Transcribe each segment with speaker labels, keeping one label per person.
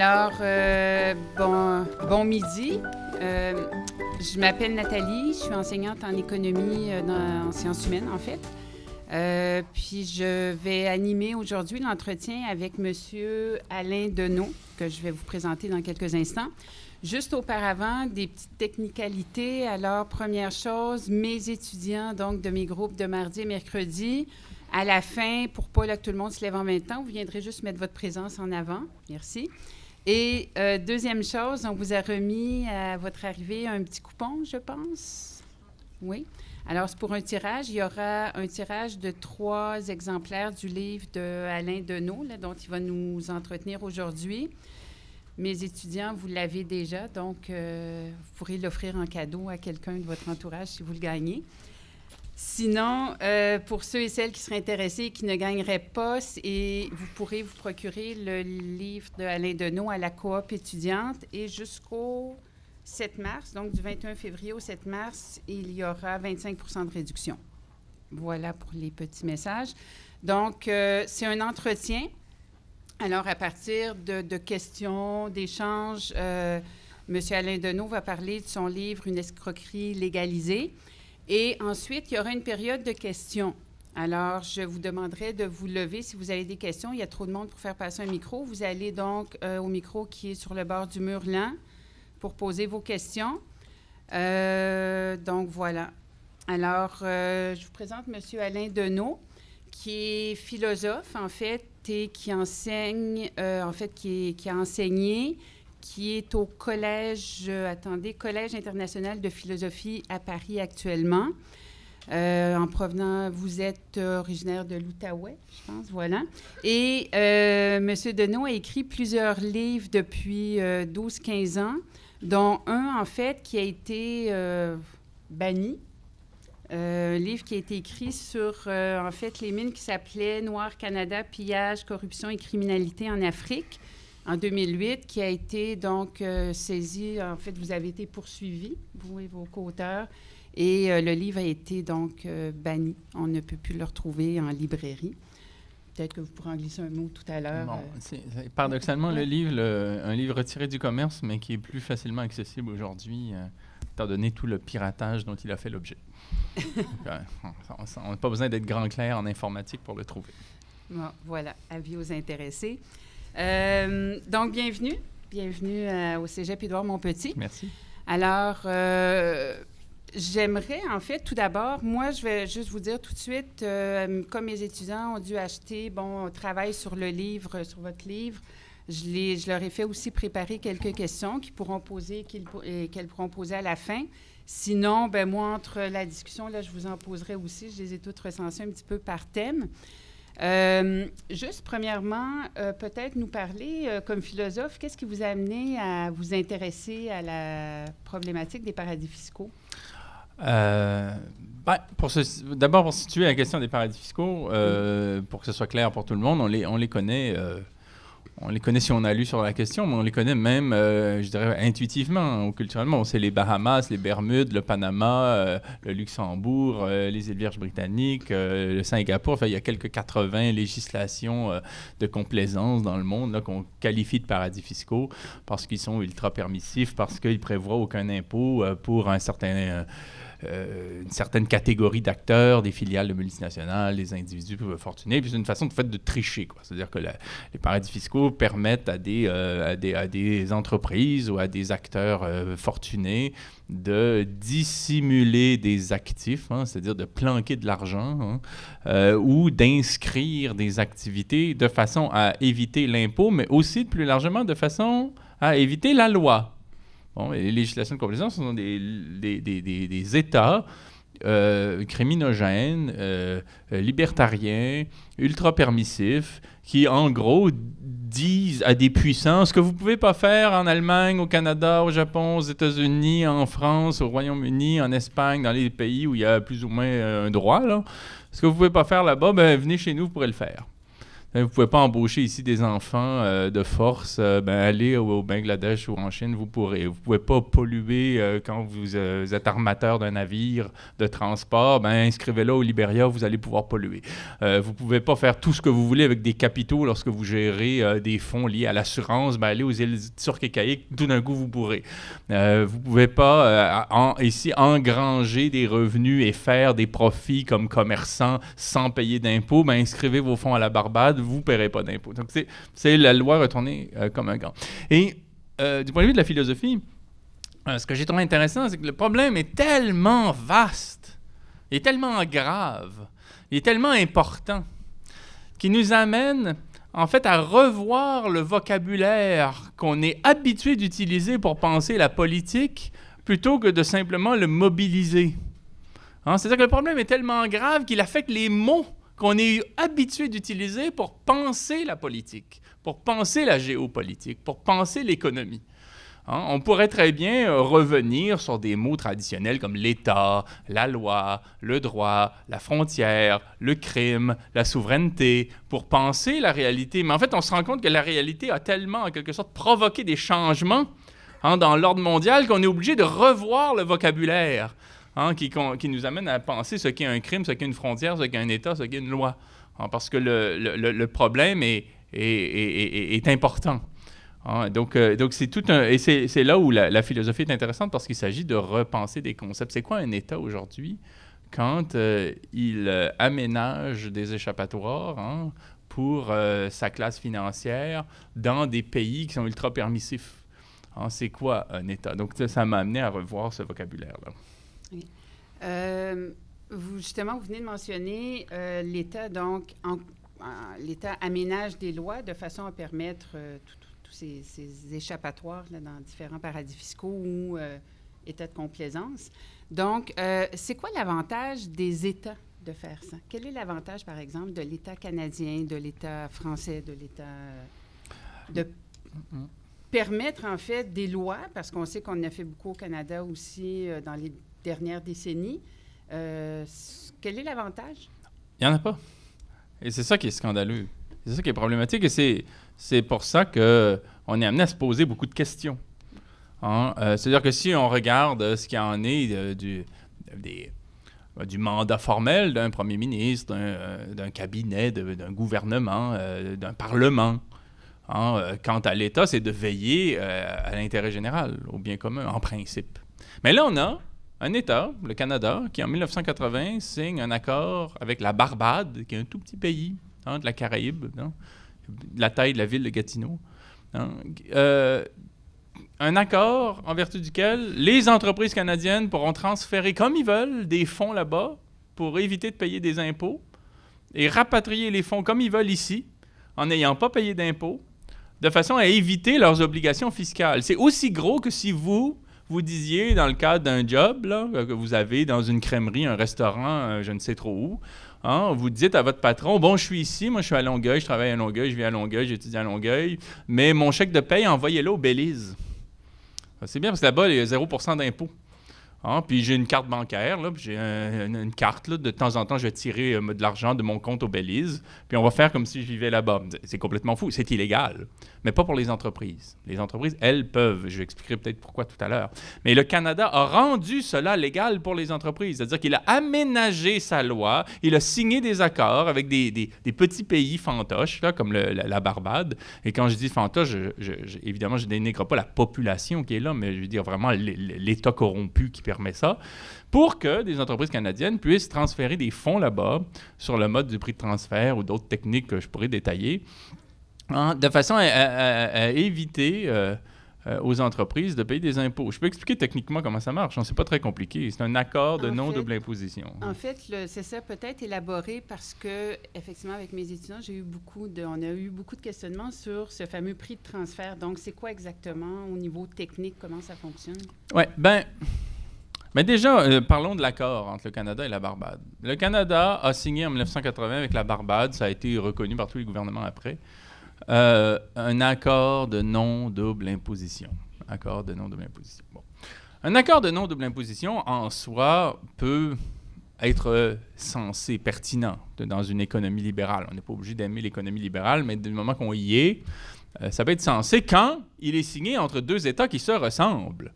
Speaker 1: Alors, euh, bon, bon midi. Euh, je m'appelle Nathalie, je suis enseignante en économie, euh, en sciences humaines en fait. puis je vais animer aujourd'hui l'entretien avec M. Alain Denot, que je vais vous présenter dans quelques instants. Juste auparavant, des petites technicalités. Alors, première chose, mes étudiants donc de mes groupes de mardi et mercredi, à la fin, pour pas que tout le monde se lève en même temps, vous viendrez juste mettre votre présence en avant. Merci. Et euh, deuxième chose, on vous a remis à votre arrivée un petit coupon, je pense. Oui. Alors, c'est pour un tirage. Il y aura un tirage de trois exemplaires du livre de Alain Deneau, dont il va nous entretenir aujourd'hui. Mes étudiants, vous l'avez déjà, donc euh, vous pourrez l'offrir en cadeau à quelqu'un de votre entourage si vous le gagnez. Sinon, euh, pour ceux et celles qui seraient intéressés et qui ne gagneraient pas, et vous pourrez vous procurer le livre de Alain à la coop étudiante. Et jusqu'au 7 mars, donc du 21 février au 7 mars, il y aura 25 de réduction. Voilà pour les petits messages. Donc, euh, c'est un entretien. Alors, à partir de, questions, d'échanges, euh, M. Alain Denot va parler de son livre Une escroquerie légalisée. Et ensuite, il y aura une période de questions. Alors, je vous demanderai de vous lever si vous avez des questions. Il y a trop de monde pour faire passer un micro. Vous allez donc euh, au micro qui est sur le bord du mur lent pour poser vos questions. Euh, donc, voilà. Alors, euh, je vous présente M. Alain Deneau, qui est philosophe, en fait, et qui enseigne, en fait, qui, qui a enseigné, qui est au collège, euh, attendez, Collège international de philosophie à Paris actuellement. Euh, en provenant, vous êtes euh, originaire de l'Outaouais, je pense, voilà. Et euh, M. Denot a écrit plusieurs livres depuis 12-15 ans, dont un, en fait, qui a été banni. un livre qui a été écrit sur, en fait, les mines qui s'appelaient Noir Canada, pillage, corruption et criminalité en Afrique en 2008 qui a été donc euh, saisi. En fait, vous avez été poursuivi, vous et vos co-auteurs, et euh, le livre a été donc euh, banni. On ne peut plus le retrouver en librairie. Peut-être que vous pourrez en glisser un mot tout à l'heure. paradoxalement, le
Speaker 2: livre, un livre retiré du commerce, mais qui est plus facilement accessible aujourd'hui, étant donné tout le piratage dont il a fait l'objet. on n'a pas besoin d'être grand clair en informatique pour le trouver.
Speaker 1: voilà, avis aux intéressés. Euh, donc, bienvenue. Bienvenue euh, au Cégep Édouard Montpetit. Merci. Alors, euh, j'aimerais, en fait, tout d'abord, moi, je vais juste vous dire tout de suite, comme mes étudiants ont dû acheter, bon, on travaille sur le livre, sur votre livre, je, je leur ai fait aussi préparer quelques questions qu'ils pourront poser qu'elles pourront poser à la fin. Sinon, ben moi, entre la discussion, là, je vous en poserai aussi. Je les ai toutes recensées un petit peu par thème. Euh, juste premièrement, euh, peut-être nous parler, euh, comme philosophe, qu'est-ce qui vous a amené à vous intéresser à la problématique des paradis fiscaux?
Speaker 2: Ben, pour d'abord, pour situer la question des paradis fiscaux, pour que ce soit clair pour tout le monde, on les, on les connaît on les connaît si on a lu sur la question, mais on les connaît même, euh, je dirais, intuitivement ou culturellement. On sait les Bahamas, les Bermudes, le Panama, euh, le Luxembourg, euh, les îles Vierges britanniques, le Singapour. Enfin, il y a quelques 80 législations de complaisance dans le monde qu'on qualifie de paradis fiscaux parce qu'ils sont ultra permissifs, parce qu'ils prévoient aucun impôt pour un certain euh, une certaine catégorie d'acteurs, des filiales de multinationales, des individus fortunés. Puis c'est une façon de fait de tricher. C'est-à-dire que les paradis fiscaux permettent euh, à des, entreprises ou à des acteurs euh, fortunés de dissimuler des actifs, hein, c'est-à-dire de planquer de l'argent, hein, ou d'inscrire des activités de façon à éviter l'impôt, mais aussi plus largement de façon à éviter la loi les législations de complaisance sont des, États euh, criminogènes, euh, libertariens, ultra-permissifs, qui en gros disent à des puissances que vous ne pouvez pas faire en Allemagne, au Canada, au Japon, aux États-Unis, en France, au Royaume-Uni, en Espagne, dans les pays où il y a plus ou moins un droit. Ce que vous ne pouvez pas faire là-bas, ben, venez chez nous, vous pourrez le faire vous pouvez pas embaucher ici des enfants euh, de force. Euh, ben, allez au, Bangladesh ou en Chine, vous pourrez. Vous pouvez pas polluer euh, quand vous, êtes armateur d'un navire de transport. Ben, inscrivez-le au Liberia, vous allez pouvoir polluer. vous pouvez pas faire tout ce que vous voulez avec des capitaux lorsque vous gérez des fonds liés à l'assurance. Ben, allez aux îles turques et caïques, tout d'un coup, vous pourrez. vous pouvez pas ici engranger des revenus et faire des profits comme commerçant sans payer d'impôts. Ben, inscrivez vos fonds à la Barbade vous ne paierez pas d'impôts. Donc, c'est la loi retournée euh, comme un gant. Et euh, du point de vue de la philosophie, euh, ce que j'ai trouvé intéressant, c'est que le problème est tellement vaste, il est tellement grave, il est tellement important, qu'il nous amène en fait à revoir le vocabulaire qu'on est habitué d'utiliser pour penser la politique plutôt que de simplement le mobiliser. Hein, c'est-à-dire que le problème est tellement grave qu'il affecte les mots qu'on est habitué d'utiliser pour penser la politique, pour penser la géopolitique, pour penser l'économie. Hein, on pourrait très bien euh, revenir sur des mots traditionnels comme l'État, la loi, le droit, la frontière, le crime, la souveraineté, pour penser la réalité. Mais en fait, on se rend compte que la réalité a tellement, en quelque sorte, provoqué des changements hein, dans l'ordre mondial qu'on est obligé de revoir le vocabulaire. Hein, qui, qui, nous amène à penser ce qu'est un crime, ce qu'est une frontière, ce qu'est un État, ce qu'est une loi. Hein, parce que le, problème est, est, important. Hein, donc, euh, donc c'est tout et c'est là où la, philosophie est intéressante parce qu'il s'agit de repenser des concepts. C'est quoi un État aujourd'hui quand euh, il euh, aménage des échappatoires pour sa classe financière dans des pays qui sont ultra permissifs? c'est quoi un État? Donc ça m'a amené à revoir ce vocabulaire-là.
Speaker 1: Euh, vous, justement, vous venez de mentionner euh, l'État, donc, l'État aménage des lois de façon à permettre euh, tous ces, échappatoires dans différents paradis fiscaux ou États de complaisance. Donc, c'est quoi l'avantage des États de faire ça? Quel est l'avantage, par exemple, de l'État canadien, de l'État français, de l'État... de mm, mm, mm. permettre, en fait, des lois, parce qu'on sait qu'on a fait beaucoup au Canada aussi dans les dernière décennie. Euh, quel est l'avantage?
Speaker 2: Il n'y en a pas. Et c'est ça qui est scandaleux. C'est ça qui est problématique et c'est, pour ça qu'on est amené à se poser beaucoup de questions. Hein. Euh, c'est-à-dire que si on regarde euh, ce qu'il en est du, du mandat formel d'un premier ministre, d'un, cabinet, d'un gouvernement, d'un parlement, hein, quant à l'État, c'est de veiller à l'intérêt général, au bien commun, en principe. Mais là, on a un État, le Canada, qui en 1980 signe un accord avec la Barbade, qui est un tout petit pays hein, de la Caraïbe, hein, la taille de la ville de Gatineau. Hein, euh, un accord en vertu duquel les entreprises canadiennes pourront transférer comme ils veulent des fonds là-bas pour éviter de payer des impôts et rapatrier les fonds comme ils veulent ici en n'ayant pas payé d'impôts de façon à éviter leurs obligations fiscales. C'est aussi gros que si vous, vous disiez dans le cadre d'un job que vous avez dans une crèmerie, un restaurant, euh, je ne sais trop où, hein, vous dites à votre patron Bon, je suis ici, moi je suis à Longueuil, je travaille à Longueuil, je vis à Longueuil, j'étudie à Longueuil, mais mon chèque de paye, envoyez-le au Belize. C'est bien parce que là-bas, il y a 0 d'impôt. Ah, puis j'ai une carte bancaire, j'ai une, carte. de temps en temps, je vais tirer euh, de l'argent de mon compte au Belize, puis on va faire comme si je vivais là-bas. C'est complètement fou, c'est illégal, mais pas pour les entreprises. Les entreprises, elles peuvent. Je vais expliquer peut-être pourquoi tout à l'heure. Mais le Canada a rendu cela légal pour les entreprises, c'est-à-dire qu'il a aménagé sa loi, il a signé des accords avec des, petits pays fantoches, comme la, Barbade. Et quand je dis fantoche, évidemment, je dénigre pas la population qui est là, mais je veux dire vraiment l'État corrompu qui permet mais ça, pour que des entreprises canadiennes puissent transférer des fonds là-bas sur le mode du prix de transfert ou d'autres techniques que je pourrais détailler, hein, de façon à, éviter... Euh, euh, aux entreprises de payer des impôts. Je peux expliquer techniquement comment ça marche. C'est pas très compliqué. C'est un accord de non-double imposition. En
Speaker 1: fait, c'est ça peut-être élaboré parce que, effectivement, avec mes étudiants, j'ai eu beaucoup de, on a eu beaucoup de questionnements sur ce fameux prix de transfert. Donc, c'est quoi exactement au niveau technique, comment ça fonctionne?
Speaker 2: Oui, ben mais déjà, euh, parlons de l'accord entre le Canada et la Barbade. Le Canada a signé en 1980 avec la Barbade, ça a été reconnu par tous les gouvernements après, euh, un accord de non-double imposition. Accord de non-double imposition. Un accord de non-double imposition, en soi, peut être censé, pertinent dans une économie libérale. On n'est pas obligé d'aimer l'économie libérale, mais du moment qu'on y est, euh, ça peut être censé quand il est signé entre deux États qui se ressemblent.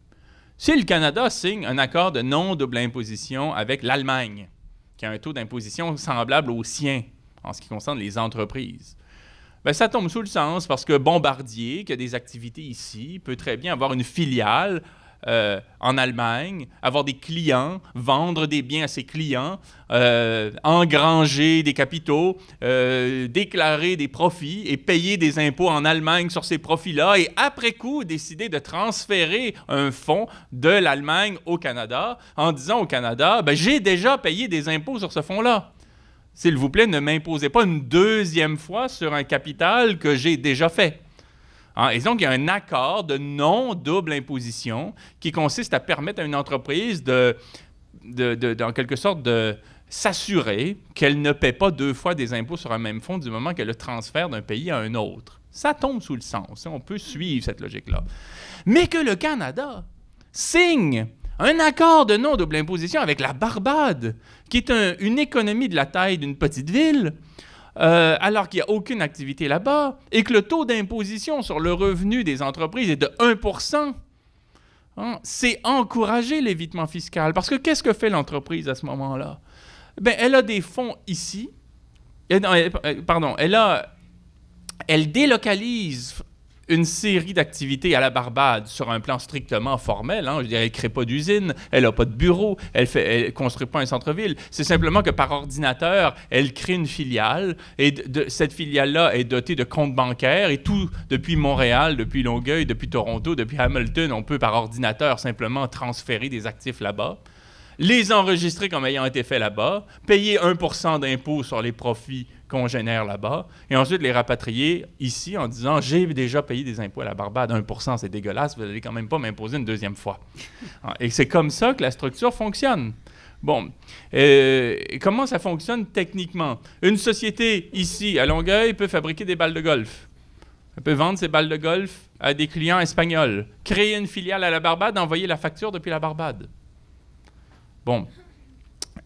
Speaker 2: Si le Canada signe un accord de non-double imposition avec l'Allemagne, qui a un taux d'imposition semblable au sien en ce qui concerne les entreprises, ben, ça tombe sous le sens parce que Bombardier, qui a des activités ici, peut très bien avoir une filiale euh, en Allemagne, avoir des clients, vendre des biens à ses clients, euh, engranger des capitaux, euh, déclarer des profits et payer des impôts en Allemagne sur ces profits-là, et après coup décider de transférer un fonds de l'Allemagne au Canada en disant au Canada, ben, j'ai déjà payé des impôts sur ce fonds-là. S'il vous plaît, ne m'imposez pas une deuxième fois sur un capital que j'ai déjà fait. Hein? Et donc, il y a un accord de non-double imposition qui consiste à permettre à une entreprise de, en quelque sorte, de s'assurer qu'elle ne paie pas deux fois des impôts sur un même fonds du moment qu'elle le transfère d'un pays à un autre. Ça tombe sous le sens. Hein? On peut suivre cette logique-là. Mais que le Canada signe un accord de non-double imposition avec la Barbade, qui est une économie de la taille d'une petite ville, euh, alors qu'il n'y a aucune activité là-bas, et que le taux d'imposition sur le revenu des entreprises est de 1 hein, c'est encourager l'évitement fiscal. Parce que qu'est-ce que fait l'entreprise à ce moment-là? Ben, elle a des fonds ici. Euh, pardon, elle a, elle délocalise une série d'activités à la Barbade sur un plan strictement formel. Hein. Je dirais, elle ne crée pas d'usine, elle n'a pas de bureau, elle ne construit pas un centre-ville. C'est simplement que par ordinateur, elle crée une filiale et cette filiale-là est dotée de comptes bancaires et tout depuis Montréal, depuis Longueuil, depuis Toronto, depuis Hamilton, on peut par ordinateur simplement transférer des actifs là-bas les enregistrer comme ayant été faits là-bas, payer 1 d'impôt sur les profits qu'on génère là-bas, et ensuite les rapatrier ici en disant j'ai déjà payé des impôts à la Barbade, 1 c'est dégueulasse, vous n'allez quand même pas m'imposer une deuxième fois. Ah, et c'est comme ça que la structure fonctionne. Bon, euh, comment ça fonctionne techniquement? Une société ici, à Longueuil, peut fabriquer des balles de golf. Elle peut vendre ses balles de golf à des clients espagnols, créer une filiale à la Barbade, envoyer la facture depuis la Barbade. Bon,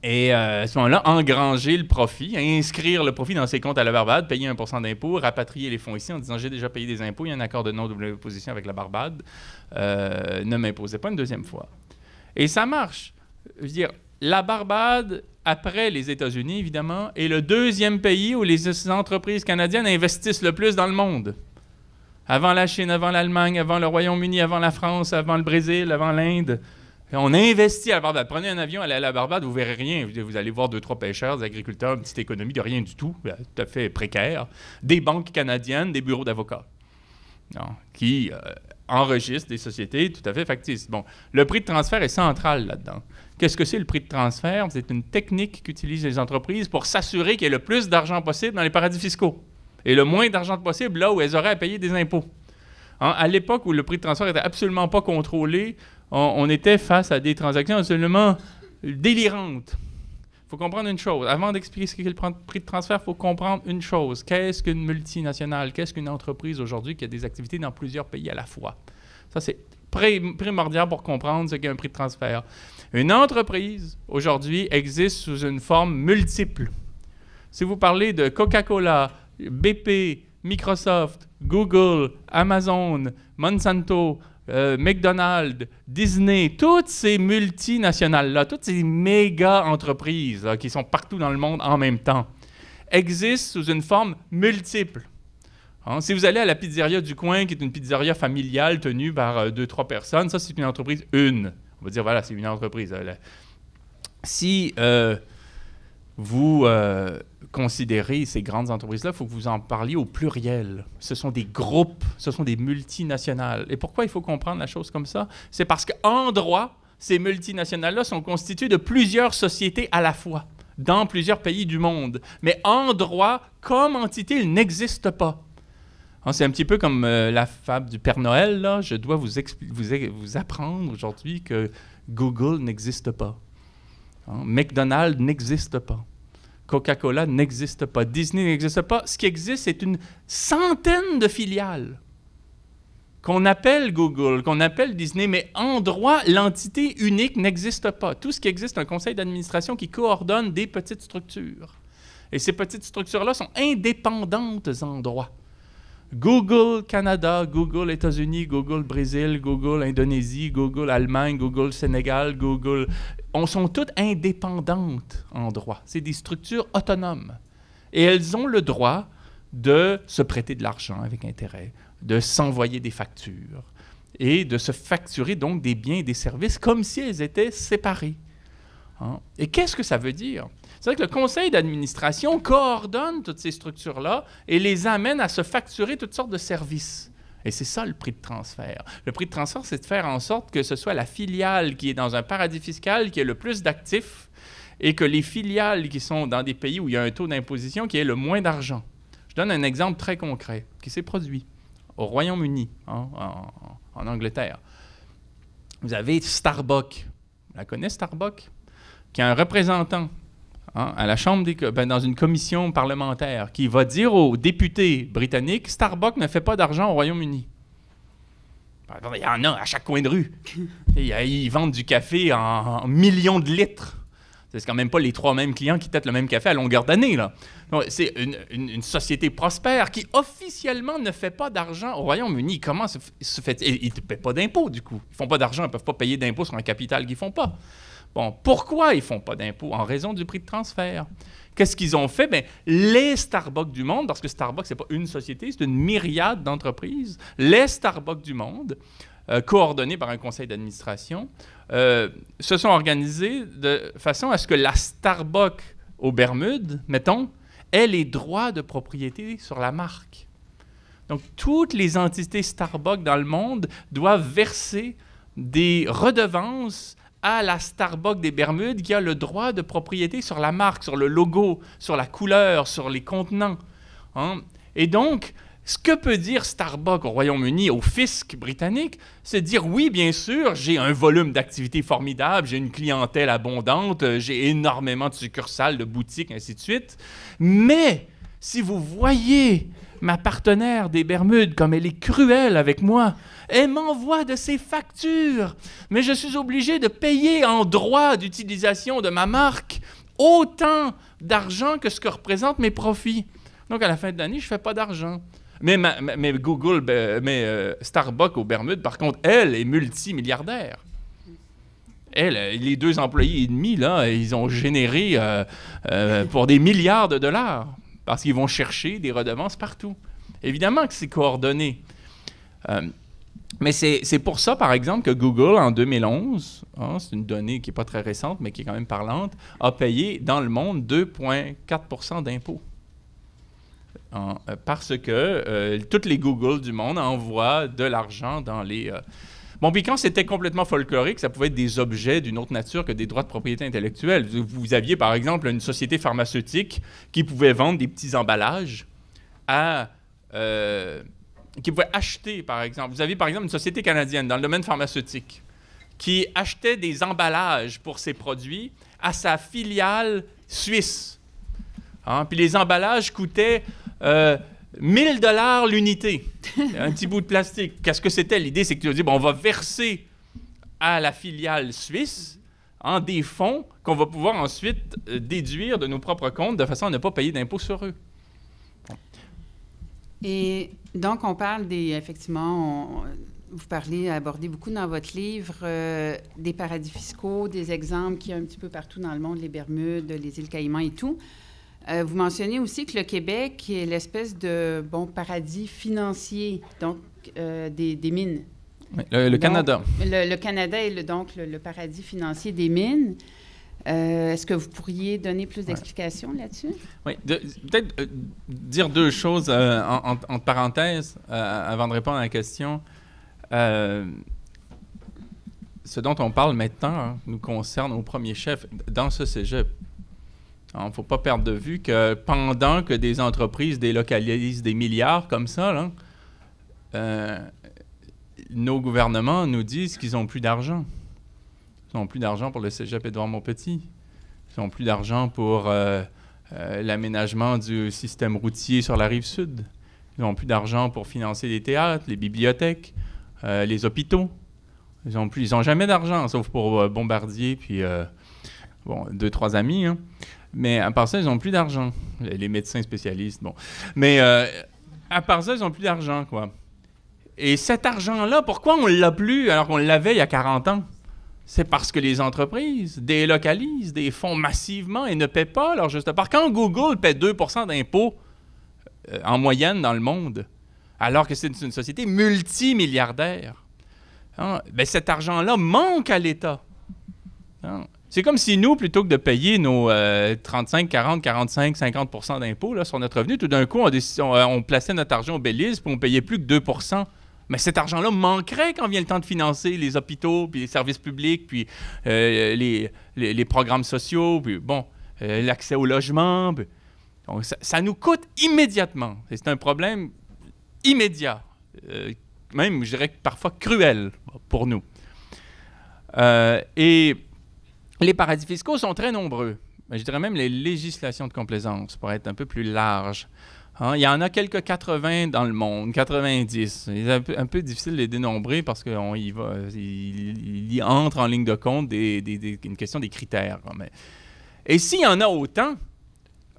Speaker 2: et euh, à ce moment-là, engranger le profit, inscrire le profit dans ses comptes à la Barbade, payer 1 d'impôt, rapatrier les fonds ici en disant j'ai déjà payé des impôts, il y a un accord de non double imposition avec la Barbade, euh, ne m'imposez pas une deuxième fois. Et ça marche. Je veux dire, la Barbade, après les États-Unis évidemment, est le deuxième pays où les entreprises canadiennes investissent le plus dans le monde. Avant la Chine, avant l'Allemagne, avant le Royaume-Uni, avant la France, avant le Brésil, avant l'Inde on investit à la Barbade. Prenez un avion, allez à la Barbade, vous verrez rien. Vous allez voir deux, trois pêcheurs, des agriculteurs, une petite économie de rien du tout, euh, tout à fait précaire. Des banques canadiennes, des bureaux d'avocats, qui euh, enregistrent des sociétés tout à fait factices. Bon, le prix de transfert est central là-dedans. Qu'est-ce que c'est le prix de transfert? C'est une technique qu'utilisent les entreprises pour s'assurer qu'il y ait le plus d'argent possible dans les paradis fiscaux et le moins d'argent possible là où elles auraient à payer des impôts. Hein, à l'époque où le prix de transfert n'était absolument pas contrôlé, on, était face à des transactions absolument délirantes Il faut comprendre une chose. Avant d'expliquer ce qu'est le prix de transfert, il faut comprendre une chose. Qu'est-ce qu'une multinationale? Qu'est-ce qu'une entreprise aujourd'hui qui a des activités dans plusieurs pays à la fois? Ça, c'est primordial pour comprendre ce qu'est un prix de transfert. Une entreprise, aujourd'hui, existe sous une forme multiple. Si vous parlez de Coca-Cola, BP, Microsoft, Google, Amazon, Monsanto, euh, McDonald's, Disney, toutes ces multinationales-là, toutes ces méga entreprises qui sont partout dans le monde en même temps, existent sous une forme multiple. Hein, si vous allez à la pizzeria du coin, qui est une pizzeria familiale tenue par euh, deux, trois personnes, ça c'est une entreprise une. On va dire, voilà, c'est une entreprise. Euh, si vous euh, considérez ces grandes entreprises-là, il faut que vous en parliez au pluriel. Ce sont des groupes, ce sont des multinationales. Et pourquoi il faut comprendre la chose comme ça? C'est parce qu'en droit, ces multinationales-là sont constituées de plusieurs sociétés à la fois, dans plusieurs pays du monde. Mais en droit, comme entité, ils n'existent pas. Hein, c'est un petit peu comme euh, la fable du Père Noël. Là. Je dois vous, e-, vous apprendre aujourd'hui que Google n'existe pas. Hein? McDonald's n'existe pas. Coca-Cola n'existe pas. Disney n'existe pas. Ce qui existe, c'est une centaine de filiales qu'on appelle Google, qu'on appelle Disney, mais en droit, l'entité unique n'existe pas. Tout ce qui existe, c'est un conseil d'administration qui coordonne des petites structures. Et ces petites structures-là sont indépendantes en droit. Google Canada, Google États-Unis, Google Brésil, Google Indonésie, Google Allemagne, Google Sénégal, Google on sont toutes indépendantes en droit. C'est des structures autonomes. Et elles ont le droit de se prêter de l'argent avec intérêt, de s'envoyer des factures et de se facturer donc des biens et des services comme si elles étaient séparées. Hein? Et qu'est-ce que ça veut dire? cest à que le conseil d'administration coordonne toutes ces structures-là et les amène à se facturer toutes sortes de services. Et c'est ça le prix de transfert. Le prix de transfert, c'est de faire en sorte que ce soit la filiale qui est dans un paradis fiscal qui ait le plus d'actifs et que les filiales qui sont dans des pays où il y a un taux d'imposition qui ait le moins d'argent. Je donne un exemple très concret qui s'est produit au Royaume-Uni, hein, en, en Angleterre. Vous avez Starbucks. Vous la connaissez, Starbucks? Qui a un représentant Hein, à la Chambre des, ben, dans une commission parlementaire qui va dire aux députés britanniques Starbucks ne fait pas d'argent au Royaume-Uni. Ben, il y en a à chaque coin de rue. Euh, ils vendent du café en millions de litres. C'est quand même pas les trois mêmes clients qui têtent le même café à longueur d'année. C'est une, société prospère qui officiellement ne fait pas d'argent au Royaume-Uni. Comment se, fait Ils ne paient pas d'impôts, du coup. Ils ne font pas d'argent, ils ne peuvent pas payer d'impôts sur un capital qu'ils ne font pas. Bon, pourquoi ils font pas d'impôts? En raison du prix de transfert. Qu'est-ce qu'ils ont fait? Bien, les Starbucks du monde, parce que Starbucks, ce n'est pas une société, c'est une myriade d'entreprises, les Starbucks du monde, euh, coordonnées par un conseil d'administration, euh, se sont organisés de façon à ce que la Starbucks aux Bermudes, mettons, ait les droits de propriété sur la marque. Donc, toutes les entités Starbucks dans le monde doivent verser des redevances à la Starbucks des Bermudes qui a le droit de propriété sur la marque, sur le logo, sur la couleur, sur les contenants. Hein. Et donc, ce que peut dire Starbucks au Royaume-Uni, au fisc britannique, c'est dire oui, bien sûr, j'ai un volume d'activité formidable, j'ai une clientèle abondante, j'ai énormément de succursales, de boutiques, ainsi de suite. Mais si vous voyez ma partenaire des Bermudes, comme elle est cruelle avec moi. Elle m'envoie de ses factures, mais je suis obligé de payer en droit d'utilisation de ma marque autant d'argent que ce que représentent mes profits. Donc à la fin de l'année, je ne fais pas d'argent. Mais, Google, ben, euh, mais euh, Starbucks aux Bermudes, par contre, elle est multimilliardaire. Elle, euh, les deux employés et demi, là, ils ont généré pour des milliards de dollars parce qu'ils vont chercher des redevances partout. Évidemment que c'est coordonné. Euh, mais c'est pour ça, par exemple, que Google, en 2011, hein, c'est une donnée qui n'est pas très récente, mais qui est quand même parlante, a payé dans le monde 2,4 d'impôts. Euh, parce que tous euh, toutes les Google du monde envoient de l'argent dans les quand c'était complètement folklorique. Ça pouvait être des objets d'une autre nature que des droits de propriété intellectuelle. Vous aviez, par exemple, une société pharmaceutique qui pouvait vendre des petits emballages à. Euh, qui pouvait acheter, par exemple. Vous aviez, par exemple, une société canadienne dans le domaine pharmaceutique qui achetait des emballages pour ses produits à sa filiale suisse. Hein? Puis les emballages coûtaient. Euh, 1000 dollars l'unité, un petit bout de plastique. Qu'est-ce que c'était l'idée C'est que tu dit bon, on va verser à la filiale suisse en hein, des fonds qu'on va pouvoir ensuite euh, déduire de nos propres comptes de façon à ne pas payer d'impôts sur eux.
Speaker 1: Et donc, on parle des. Effectivement, vous parlez, abordez beaucoup dans votre livre euh, des paradis fiscaux, des exemples qui y a un petit peu partout dans le monde, les Bermudes, les îles Caïmans et tout. Euh, vous mentionnez aussi que le Québec est l'espèce de bon paradis financier, donc euh, des, mines. le, Canada. Le, Canada est donc le, paradis financier des mines. Euh, est-ce que vous pourriez donner plus d'explications là-dessus?
Speaker 2: Oui, peut-être dire deux choses en, parenthèse avant de répondre à la question. ce dont on parle maintenant hein, nous concerne au premier chef dans ce cégep il hein, ne faut pas perdre de vue que pendant que des entreprises délocalisent des milliards comme ça, euh, nos gouvernements nous disent qu'ils n'ont plus d'argent. Ils n'ont plus d'argent pour le cégep Édouard-Montpetit. Ils n'ont plus d'argent pour euh, euh, l'aménagement du système routier sur la rive sud. Ils n'ont plus d'argent pour financer les théâtres, les bibliothèques, les hôpitaux. Ils n'ont jamais d'argent, sauf pour Bombardier puis bon, deux, trois amis. Hein. Mais à part ça, ils n'ont plus d'argent. Les médecins spécialistes, bon. Mais euh, à part ça, ils n'ont plus d'argent, quoi. Et cet argent-là, pourquoi on ne l'a plus alors qu'on l'avait il y a 40 ans? C'est parce que les entreprises délocalisent des fonds massivement et ne paient pas leur juste part. Quand Google paie 2 d'impôts euh, en moyenne dans le monde, alors que c'est une, société multimilliardaire, hein, ben, cet argent-là manque à l'État. Hein. C'est comme si nous, plutôt que de payer nos 35, 40, 45, 50 d'impôts sur notre revenu, tout d'un coup, on, euh, plaçait notre argent au Belize pour on payait plus que 2 mais cet argent-là manquerait quand vient le temps de financer les hôpitaux, puis les services publics, puis euh, les, programmes sociaux, puis bon, euh, l'accès au logement. ça, nous coûte immédiatement. C'est un problème immédiat, même, je dirais, parfois cruel pour nous. et les paradis fiscaux sont très nombreux. Je dirais même les législations de complaisance, pour être un peu plus large. Hein. Il y en a quelques 80 dans le monde, 90. C'est un peu, difficile de les dénombrer parce qu'on y entre en ligne de compte des, une question des critères. Mais Et s'il y en a autant,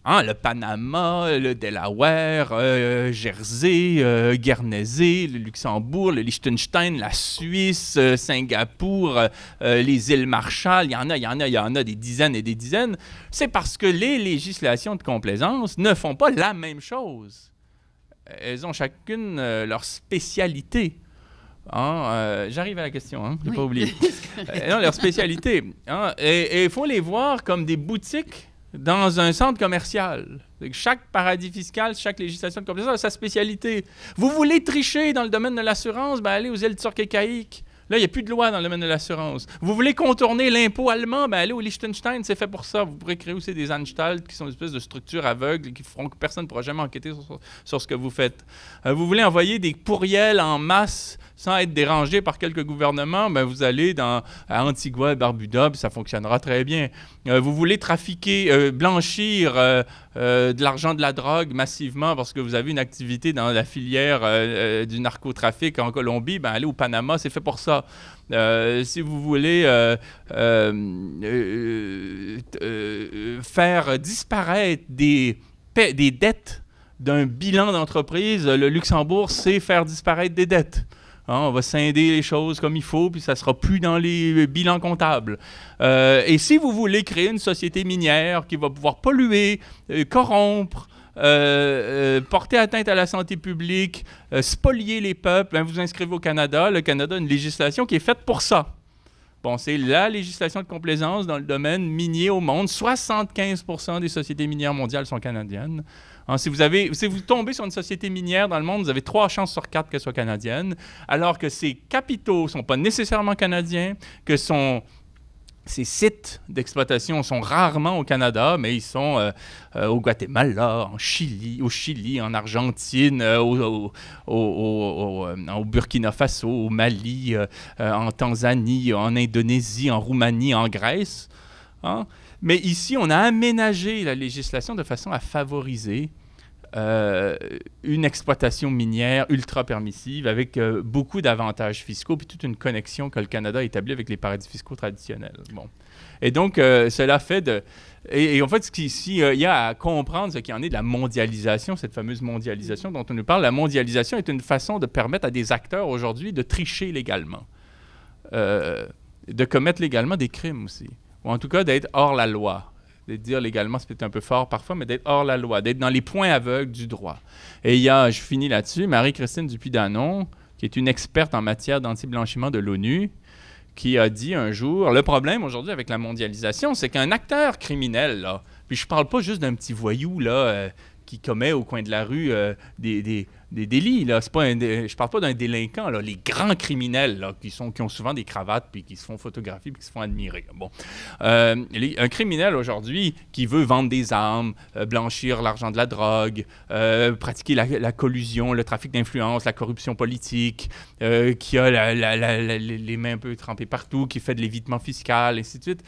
Speaker 2: Hein, le Panama, le Delaware, euh, Jersey, euh, Guernesey, le Luxembourg, le Liechtenstein, la Suisse, euh, Singapour, les îles Marshall, il y en a, il y en a, il y en a des dizaines et des dizaines. C'est parce que les législations de complaisance ne font pas la même chose. Elles ont chacune leur spécialité. Hein, j'arrive à la question, hein, j'ai pas oublié. Elles non, leur spécialité. Hein, et il faut les voir comme des boutiques dans un centre commercial. Chaque paradis fiscal, chaque législation de ça a sa spécialité. Vous voulez tricher dans le domaine de l'assurance, ben allez aux îles Turques et Caïques. Là, il n'y a plus de loi dans le domaine de l'assurance. Vous voulez contourner l'impôt allemand, ben allez au Liechtenstein, c'est fait pour ça. Vous pourrez créer aussi des Anstalt qui sont une espèce de structures aveugles qui feront que personne ne pourra jamais enquêter sur, ce que vous faites. Euh, vous voulez envoyer des courriels en masse sans être dérangé par quelques gouvernements, ben, vous allez dans, à Antigua et Barbuda, puis ça fonctionnera très bien. Euh, vous voulez trafiquer, euh, blanchir euh, de l'argent de la drogue massivement parce que vous avez une activité dans la filière du narcotrafic en Colombie, ben allez au Panama, c'est fait pour ça. si vous voulez faire disparaître des, des dettes d'un bilan d'entreprise, le Luxembourg sait faire disparaître des dettes. Hein, on va scinder les choses comme il faut, puis ça sera plus dans les bilans comptables. Euh, et si vous voulez créer une société minière qui va pouvoir polluer, euh, corrompre, euh, porter atteinte à la santé publique, spolier les peuples, hein, vous inscrivez au Canada. Le Canada a une législation qui est faite pour ça. Bon, c'est la législation de complaisance dans le domaine minier au monde. 75 des sociétés minières mondiales sont canadiennes. Hein, si, vous avez, si vous tombez sur une société minière dans le monde, vous avez trois chances sur quatre qu'elle soit canadienne, alors que ses capitaux ne sont pas nécessairement canadiens, que ses ces sites d'exploitation sont rarement au Canada, mais ils sont euh, euh, au Guatemala, en Chili, au Chili, en Argentine, euh, au, Burkina Faso, au Mali, en Tanzanie, en Indonésie, en Roumanie, en Grèce. Hein? Mais ici, on a aménagé la législation de façon à favoriser euh, une exploitation minière ultra permissive avec euh, beaucoup d'avantages fiscaux puis toute une connexion que le Canada a établie avec les paradis fiscaux traditionnels. Bon. Et donc, euh, cela fait de. Et, en fait, ce qu'il y a à comprendre, ce qu'il y en est de la mondialisation, cette fameuse mondialisation dont on nous parle, la mondialisation est une façon de permettre à des acteurs aujourd'hui de tricher légalement, de commettre légalement des crimes aussi ou en tout cas d'être hors la loi. De dire légalement, c'est peut-être un peu fort parfois, mais d'être hors la loi, d'être dans les points aveugles du droit. Et il y a, je finis là-dessus, Marie-Christine dupuy danon qui est une experte en matière d'anti-blanchiment de l'ONU, qui a dit un jour le problème aujourd'hui avec la mondialisation, c'est qu'un acteur criminel, là, puis je parle pas juste d'un petit voyou là, euh, qui commet au coin de la rue euh, des des délits. Là. Pas Je parle pas d'un délinquant, là. les grands criminels là, qui, sont, qui ont souvent des cravates puis qui se font photographier puis qui se font admirer. Bon. Euh, un criminel aujourd'hui qui veut vendre des armes, euh, blanchir l'argent de la drogue, euh, pratiquer la, collusion, le trafic d'influence, la corruption politique, qui a les mains un peu trempées partout, qui fait de l'évitement fiscal, ainsi de suite.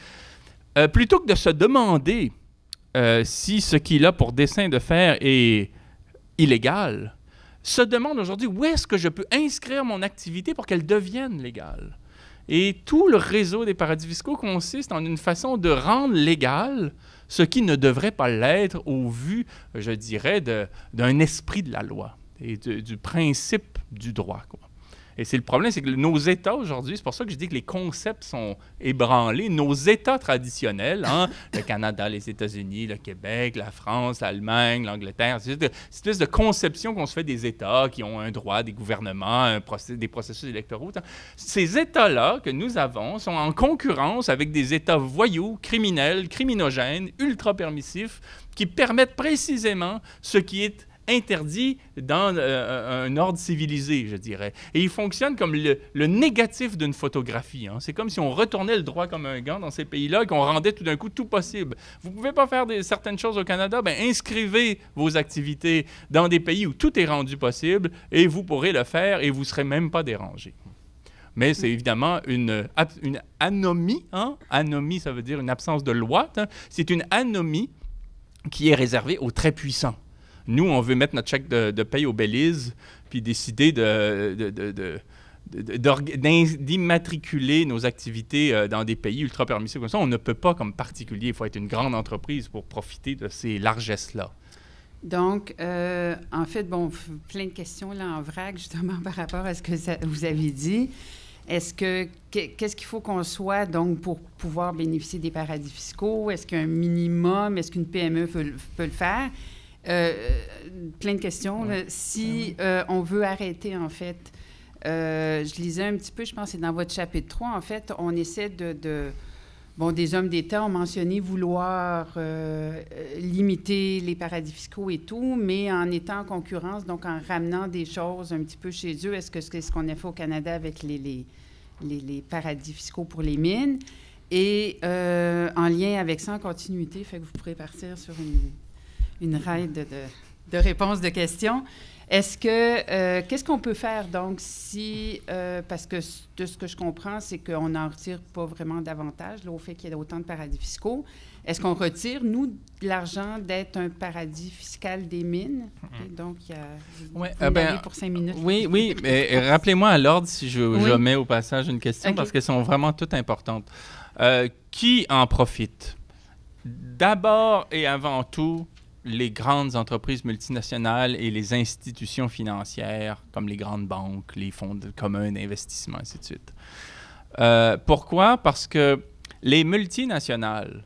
Speaker 2: plutôt que de se demander si ce qu'il a pour dessein de faire est illégal, se demande aujourd'hui où est-ce que je peux inscrire mon activité pour qu'elle devienne légale. Et tout le réseau des paradis fiscaux consiste en une façon de rendre légal ce qui ne devrait pas l'être au vu, je dirais, d'un esprit de la loi et du principe du droit. Et c'est le problème, c'est que nos États aujourd'hui, c'est pour ça que je dis que les concepts sont ébranlés. Nos États traditionnels, hein, le Canada, les États-Unis, le Québec, la France, l'Allemagne, l'Angleterre, c'est une espèce de conception qu'on se fait des États qui ont un droit, des gouvernements, un des processus électoraux. Ces États-là que nous avons sont en concurrence avec des États voyous, criminels, criminogènes, ultra permissifs, qui permettent précisément ce qui est interdit dans euh, euh, un ordre civilisé, je dirais. Et il fonctionne comme le, négatif d'une photographie. Hein. C'est comme si on retournait le droit comme un gant dans ces pays-là et qu'on rendait tout d'un coup tout possible. Vous ne pouvez pas faire certaines choses au Canada, ben inscrivez vos activités dans des pays où tout est rendu possible et vous pourrez le faire et vous ne serez même pas dérangé mais c'est évidemment une, une anomie. Hein? Anomie, ça veut dire une absence de loi. Hein. C'est une anomie qui est réservée aux très puissants. Nous, on veut mettre notre chèque de, de paye au Belize, puis décider de, d'immatriculer nos activités euh, dans des pays ultra permissifs comme ça. On ne peut pas, comme particulier, il faut être une grande entreprise pour profiter de ces largesses-là.
Speaker 1: Donc, euh, en fait, bon, plein de questions là en vrac, justement, par rapport à ce que vous avez dit. Est-ce que qu'est-ce qu'il faut qu'on soit donc pour pouvoir bénéficier des paradis fiscaux Est-ce qu'un minimum, est-ce qu'une PME peut le faire euh, plein de questions. si euh, on veut arrêter, en fait, euh, je lisais un petit peu, je pense, c'est dans votre chapitre 3, en fait, on essaie de. bon, des hommes d'État ont mentionné vouloir limiter les paradis fiscaux et tout, mais en étant en concurrence, donc en ramenant des choses un petit peu chez eux, est-ce que c'est ce qu'on a fait au Canada avec les, les, paradis fiscaux pour les mines? Et en lien avec ça, en continuité, fait que vous pourrez partir sur une, une raide de, de réponses, de questions. Est-ce que euh, qu'est-ce qu'on peut faire donc si euh, parce que de ce que je comprends, c'est qu'on n'en retire pas vraiment davantage au fait qu'il y a autant de paradis fiscaux. Est-ce qu'on retire nous de l'argent d'être un paradis fiscal des mines mm-hmm. Donc il y a oui, ah ben, pour cinq
Speaker 2: minutes. Oui, oui. mais rappelez-moi à l'ordre si je, mets au passage une question parce qu'elles sont vraiment toutes importantes. Euh, qui en profite D'abord et avant tout, les grandes entreprises multinationales et les institutions financières, comme les grandes banques, les fonds communs d'investissement, ainsi de suite. Euh, pourquoi? Parce que les multinationales,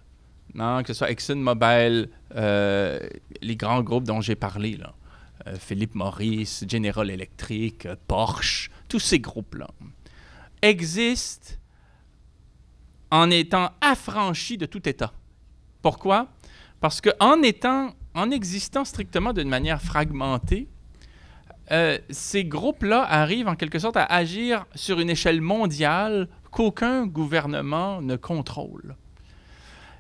Speaker 2: hein, que ce soit ExxonMobil, euh, les grands groupes dont j'ai parlé, là, euh, Philippe Maurice, General Electric, euh, Porsche, tous ces groupes-là, existent en étant affranchis de tout État. Pourquoi? Parce qu'en étant en existant strictement d'une manière fragmentée, euh, ces groupes-là arrivent en quelque sorte à agir sur une échelle mondiale qu'aucun gouvernement ne contrôle.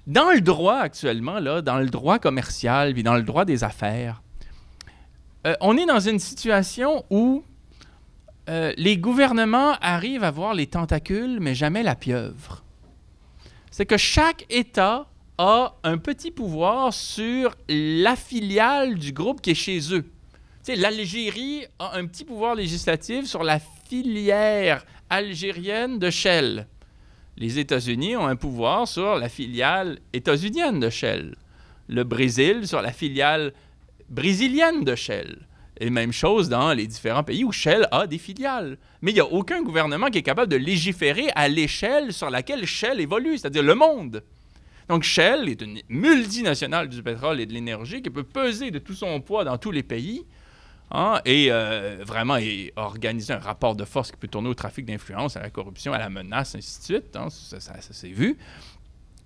Speaker 2: Dans le droit actuellement, là, dans le droit commercial, puis dans le droit des affaires, euh, on est dans une situation où euh, les gouvernements arrivent à voir les tentacules, mais jamais la pieuvre. C'est que chaque État a un petit pouvoir sur la filiale du groupe qui est chez eux. L'Algérie a un petit pouvoir législatif sur la filière algérienne de Shell. Les États-Unis ont un pouvoir sur la filiale états-unienne de Shell. Le Brésil sur la filiale brésilienne de Shell. Et même chose dans les différents pays où Shell a des filiales. Mais il n'y a aucun gouvernement qui est capable de légiférer à l'échelle sur laquelle Shell évolue, c'est-à-dire le monde. Donc Shell est une multinationale du pétrole et de l'énergie qui peut peser de tout son poids dans tous les pays. Hein, et euh, vraiment organiser un rapport de force qui peut tourner au trafic d'influence, à la corruption, à la menace, ainsi de suite. Hein, ça, ça, ça s'est vu.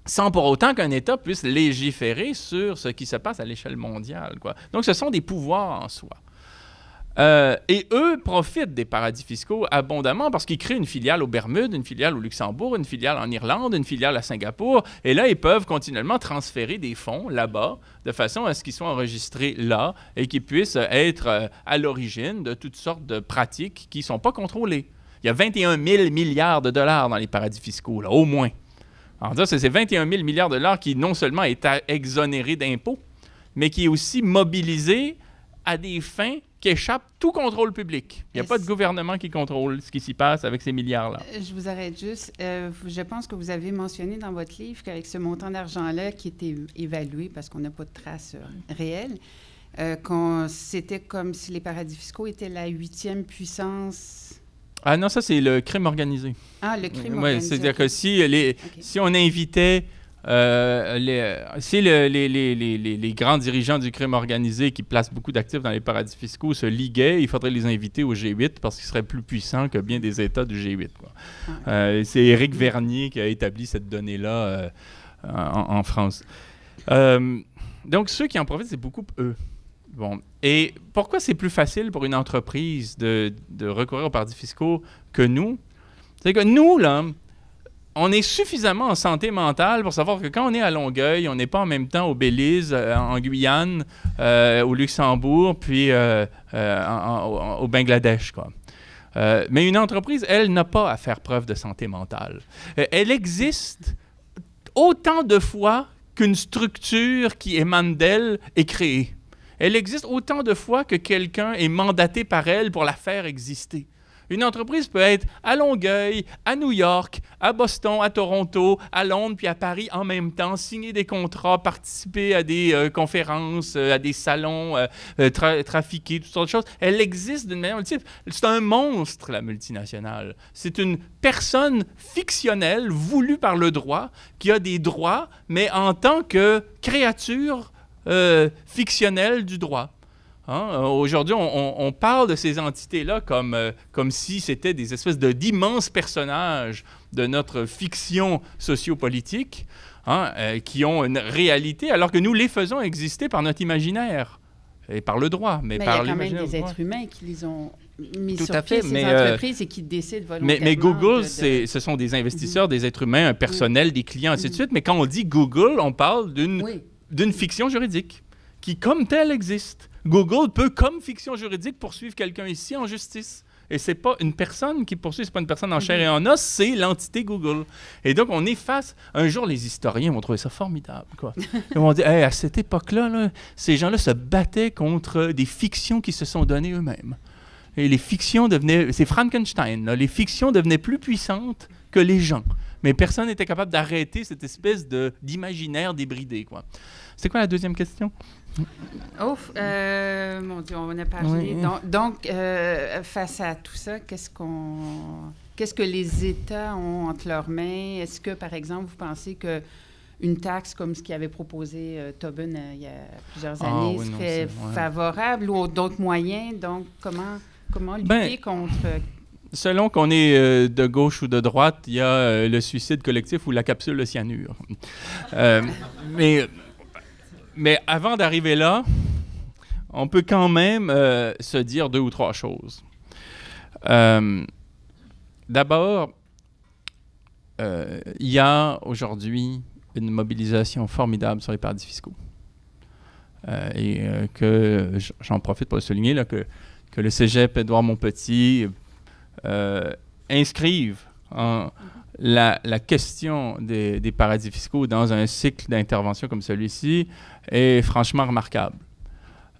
Speaker 2: Sans pour autant qu'un État puisse légiférer sur ce qui se passe à l'échelle mondiale. Quoi. Donc, ce sont des pouvoirs en soi. Euh, et eux profitent des paradis fiscaux abondamment parce qu'ils créent une filiale aux Bermudes, une filiale au Luxembourg, une filiale en Irlande, une filiale à Singapour. Et là, ils peuvent continuellement transférer des fonds là-bas de façon à ce qu'ils soient enregistrés là et qu'ils puissent être euh, à l'origine de toutes sortes de pratiques qui ne sont pas contrôlées. Il y a 21 000 milliards de dollars dans les paradis fiscaux, là, au moins. En cas, c'est ces 21 000 milliards de dollars qui non seulement est exonéré d'impôts, mais qui est aussi mobilisé à des fins qui échappe tout contrôle public. Il n'y a pas de gouvernement qui contrôle ce qui s'y passe avec ces milliards-là.
Speaker 1: Euh, je vous arrête juste. Euh, je pense que vous avez mentionné dans votre livre qu'avec ce montant d'argent-là qui était évalué parce qu'on n'a pas de traces euh, réelles, c'était comme si les paradis fiscaux étaient la huitième puissance
Speaker 2: ah non, ça, c'est le crime organisé. Ah, le crime organisé. C'est-à-dire que si, les, si on invitait euh, si les, grands dirigeants du crime organisé qui placent beaucoup d'actifs dans les paradis fiscaux se liguaient, il faudrait les inviter au G8 parce qu'ils seraient plus puissants que bien des États du G8. Euh, c'est Éric Vernier qui a établi cette donnée-là euh, en, France. donc ceux qui en profitent, c'est beaucoup eux. Bon. Et pourquoi c'est plus facile pour une entreprise de, de recourir aux paradis fiscaux que nous? C'est que nous, là, on est suffisamment en santé mentale pour savoir que quand on est à Longueuil, on n'est pas en même temps au Belize, euh, en Guyane, euh, au Luxembourg, puis euh, au Bangladesh. Quoi. mais une entreprise, elle, n'a pas à faire preuve de santé mentale. elle existe autant de fois qu'une structure qui émane d'elle est créée. Elle existe autant de fois que quelqu'un est mandaté par elle pour la faire exister. Une entreprise peut être à Longueuil, à New York, à Boston, à Toronto, à Londres, puis à Paris en même temps, signer des contrats, participer à des euh, conférences, euh, à des salons, euh, trafiquer, toutes sortes de choses. Elle existe d'une manière multiple. C'est un monstre, la multinationale. C'est une personne fictionnelle, voulue par le droit, qui a des droits, mais en tant que créature fictionnelle du droit. Hein? Euh, aujourd'hui, on, parle de ces entités-là comme, euh, comme si c'était des espèces de, d'immenses personnages de notre fiction sociopolitique hein, euh, qui ont une réalité, alors que nous les faisons exister par notre imaginaire et par le droit. Mais, par il y a quand même des êtres
Speaker 1: humains qui les ont mis sur pied, ces mais, entreprises, et qui décident volontairement. Mais, Google,
Speaker 2: ce sont des investisseurs, mhm. des êtres humains, un personnel, des clients, ainsi de mhm. suite. Mais quand on dit Google, on parle d'une, d'une fiction juridique qui, comme telle, existe Google peut, comme fiction juridique, poursuivre quelqu'un ici en justice. Et c'est pas une personne qui poursuit, c'est pas une personne en chair et en os, c'est l'entité Google. Et donc, on efface. Un jour, les historiens vont trouver ça formidable, quoi. Ils vont dire, à cette époque-là, ces gens-là se battaient contre des fictions qui se sont données eux-mêmes. Et les fictions devenaient. C'est Frankenstein, Les fictions devenaient plus puissantes que les gens. Mais personne n'était capable d'arrêter cette espèce d'imaginaire débridé, C'est quoi la deuxième question?
Speaker 1: Oh, mon Dieu, on a parlé. Donc, euh, face à tout ça, qu'est-ce qu'on, qu'est-ce que les États ont entre leurs mains Est-ce que, par exemple, vous pensez que une taxe comme ce qui avait proposé euh, Tobin il y a plusieurs ah années serait favorable ou d'autres moyens Donc, comment comment lutter ben, contre
Speaker 2: Selon qu'on est de gauche ou de droite, il y a le suicide collectif ou la capsule de cyanure. mais mais avant d'arriver là, on peut quand même euh, se dire deux ou trois choses. Euh, d'abord, euh, il y a aujourd'hui une mobilisation formidable sur les paradis fiscaux. et que j'en profite pour souligner, là, que, que le cégep Édouard Montpetit inscrive en, la, question des, paradis fiscaux dans un cycle d'intervention comme celui-ci est franchement remarquable.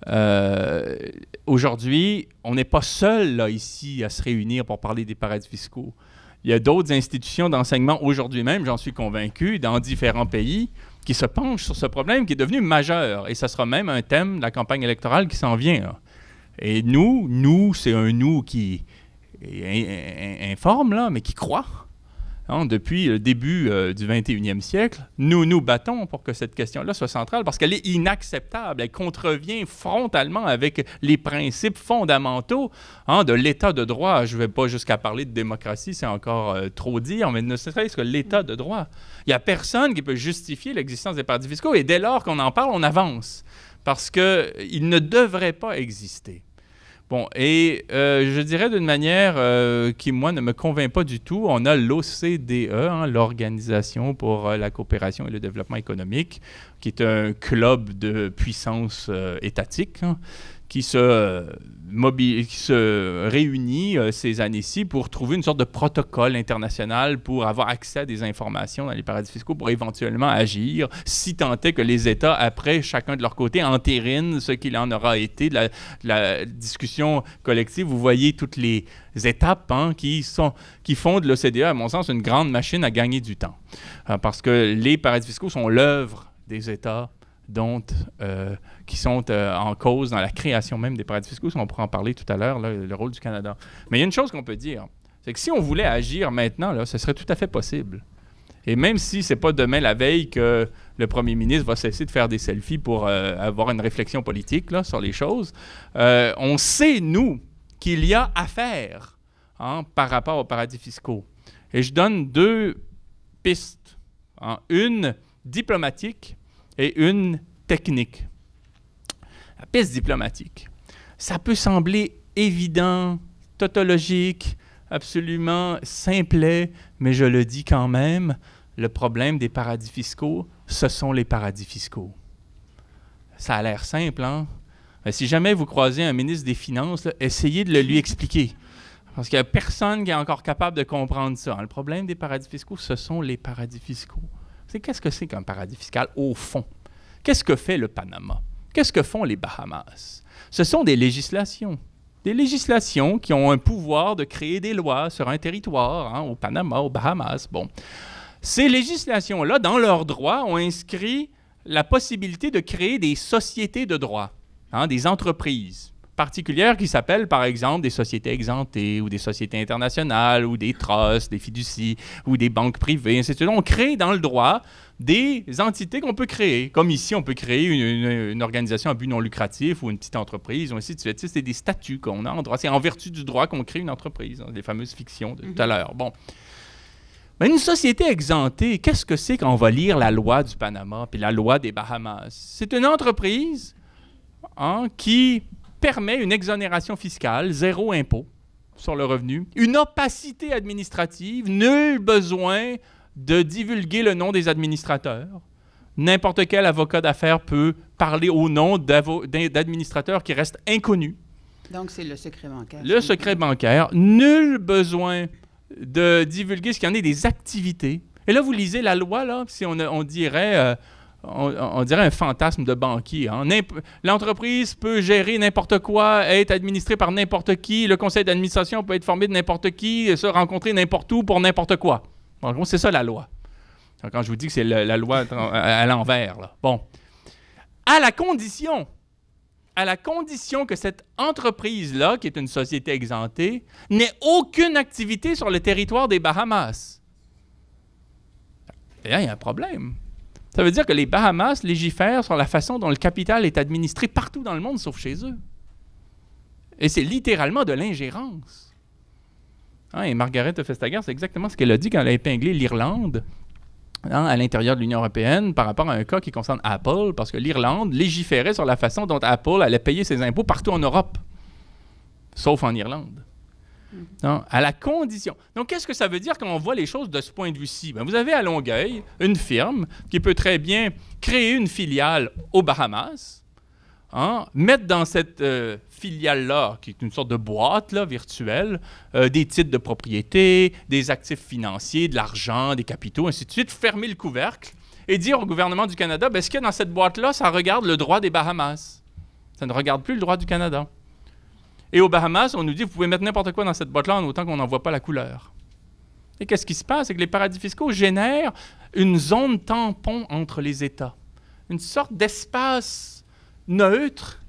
Speaker 2: Euh, aujourd'hui, on n'est pas seul là, ici à se réunir pour parler des paradis fiscaux. Il y a d'autres institutions d'enseignement aujourd'hui même, j'en suis convaincu, dans différents pays, qui se penchent sur ce problème qui est devenu majeur. Et ça sera même un thème de la campagne électorale qui s'en vient. Et nous, nous, c'est un nous qui informe, là, mais qui croit Hein, depuis le début euh, du 21e siècle, nous nous battons pour que cette question-là soit centrale parce qu'elle est inacceptable. Elle contrevient frontalement avec les principes fondamentaux hein, de l'état de droit. Je ne vais pas jusqu'à parler de démocratie, c'est encore euh, trop dire, mais ne serait-ce que l'état de droit. Il n'y a personne qui peut justifier l'existence des paradis fiscaux et dès lors qu'on en parle, on avance parce qu'ils euh, ne devraient pas exister. Bon, et euh, je dirais d'une manière euh, qui, moi, ne me convainc pas du tout, on a l'OCDE, hein, l'Organisation pour euh, la coopération et le développement économique, qui est un club de puissance étatique. Hein qui se, euh, se réunit euh, ces années-ci pour trouver une sorte de protocole international pour avoir accès à des informations dans les paradis fiscaux pour éventuellement agir, si tant est que les États, après, chacun de leur côté, entérinent ce qu'il en aura été de la, discussion collective. Vous voyez toutes les étapes hein, qui, sont, qui font de l'OCDE, à mon sens, une grande machine à gagner du temps. Euh, parce que les paradis fiscaux sont l'œuvre des États dont qui sont euh, en cause dans la création même des paradis fiscaux. On pourra en parler tout à l'heure, le rôle du Canada. Mais il y a une chose qu'on peut dire, c'est que si on voulait agir maintenant, ce serait tout à fait possible. Et même si ce n'est pas demain la veille que le premier ministre va cesser de faire des selfies pour euh, avoir une réflexion politique sur les choses, euh, on sait, nous, qu'il y a à faire hein, par rapport aux paradis fiscaux. Et je donne deux pistes, hein. une diplomatique et une technique la piste diplomatique. Ça peut sembler évident, tautologique, absolument simplet, mais je le dis quand même, le problème des paradis fiscaux, ce sont les paradis fiscaux. Ça a l'air simple, hein? si jamais vous croisez un ministre des Finances, essayez de le lui expliquer. Parce qu'il n'y a personne qui est encore capable de comprendre ça. Le problème des paradis fiscaux, ce sont les paradis fiscaux. C'est qu'est-ce que c'est qu'un paradis fiscal au fond? Qu'est-ce que fait le Panama? Qu'est-ce que font les Bahamas? Ce sont des législations. Des législations qui ont un pouvoir de créer des lois sur un territoire, hein, au Panama, aux Bahamas. Bon. Ces législations-là, dans leurs droits, ont inscrit la possibilité de créer des sociétés de droit, hein, des entreprises particulières qui s'appellent, par exemple, des sociétés exemptées ou des sociétés internationales ou des trusts, des fiducies ou des banques privées, etc. On crée dans le droit des entités qu'on peut créer. Comme ici, on peut créer une, organisation à but non lucratif ou une petite entreprise, ou ainsi de suite. C'est des statuts qu'on a en droit. C'est en vertu du droit qu'on crée une entreprise, les hein, fameuses fictions de mhm. tout à l'heure. Bon. Mais une société exemptée, qu'est-ce que c'est quand on va lire la loi du Panama puis la loi des Bahamas? C'est une entreprise hein, qui permet une exonération fiscale, zéro impôt sur le revenu, une opacité administrative, nul besoin de divulguer le nom des administrateurs. N'importe quel avocat d'affaires peut parler au nom d'administrateurs qui restent inconnus.
Speaker 1: Donc, c'est le secret bancaire. Le
Speaker 2: secret bancaire. Nul besoin de divulguer ce qu'il y en est des activités. Et là, vous lisez la loi, là, si on, dirait... Euh, on, dirait un fantasme de banquier. Hein. L'entreprise peut gérer n'importe quoi, être administrée par n'importe qui, le conseil d'administration peut être formé de n'importe qui, se rencontrer n'importe où pour n'importe quoi. En c'est ça la loi. Quand je vous dis que c'est la loi à l'envers, là. Bon. À la condition, à la condition que cette entreprise-là, qui est une société exemptée, n'ait aucune activité sur le territoire des Bahamas. Et eh, il y a un problème. Ça veut dire que les Bahamas légifèrent sur la façon dont le capital est administré partout dans le monde, sauf chez eux. Et c'est littéralement de l'ingérence. Hein, et Margaret festager c'est exactement ce qu'elle a dit quand elle a épinglé l'Irlande hein, à l'intérieur de l'Union européenne par rapport à un cas qui concerne Apple, parce que l'Irlande légiférait sur la façon dont Apple allait payer ses impôts partout en Europe, sauf en Irlande. Mm-hmm. Hein, à la condition. Donc, qu'est-ce que ça veut dire quand on voit les choses de ce point de vue-ci? Ben, vous avez à Longueuil une firme qui peut très bien créer une filiale aux Bahamas, mettre dans cette euh, filiale-là, qui est une sorte de boîte là, virtuelle, euh, des titres de propriété, des actifs financiers, de l'argent, des capitaux, ainsi de suite, fermer le couvercle et dire au gouvernement du Canada, ben, ce qu'il dans cette boîte-là, ça regarde le droit des Bahamas. Ça ne regarde plus le droit du Canada. Et aux Bahamas, on nous dit, vous pouvez mettre n'importe quoi dans cette boîte-là en autant qu'on n'en voit pas la couleur. Et qu'est-ce qui se passe? C'est que les paradis fiscaux génèrent une zone tampon entre les États, une sorte d'espace neutre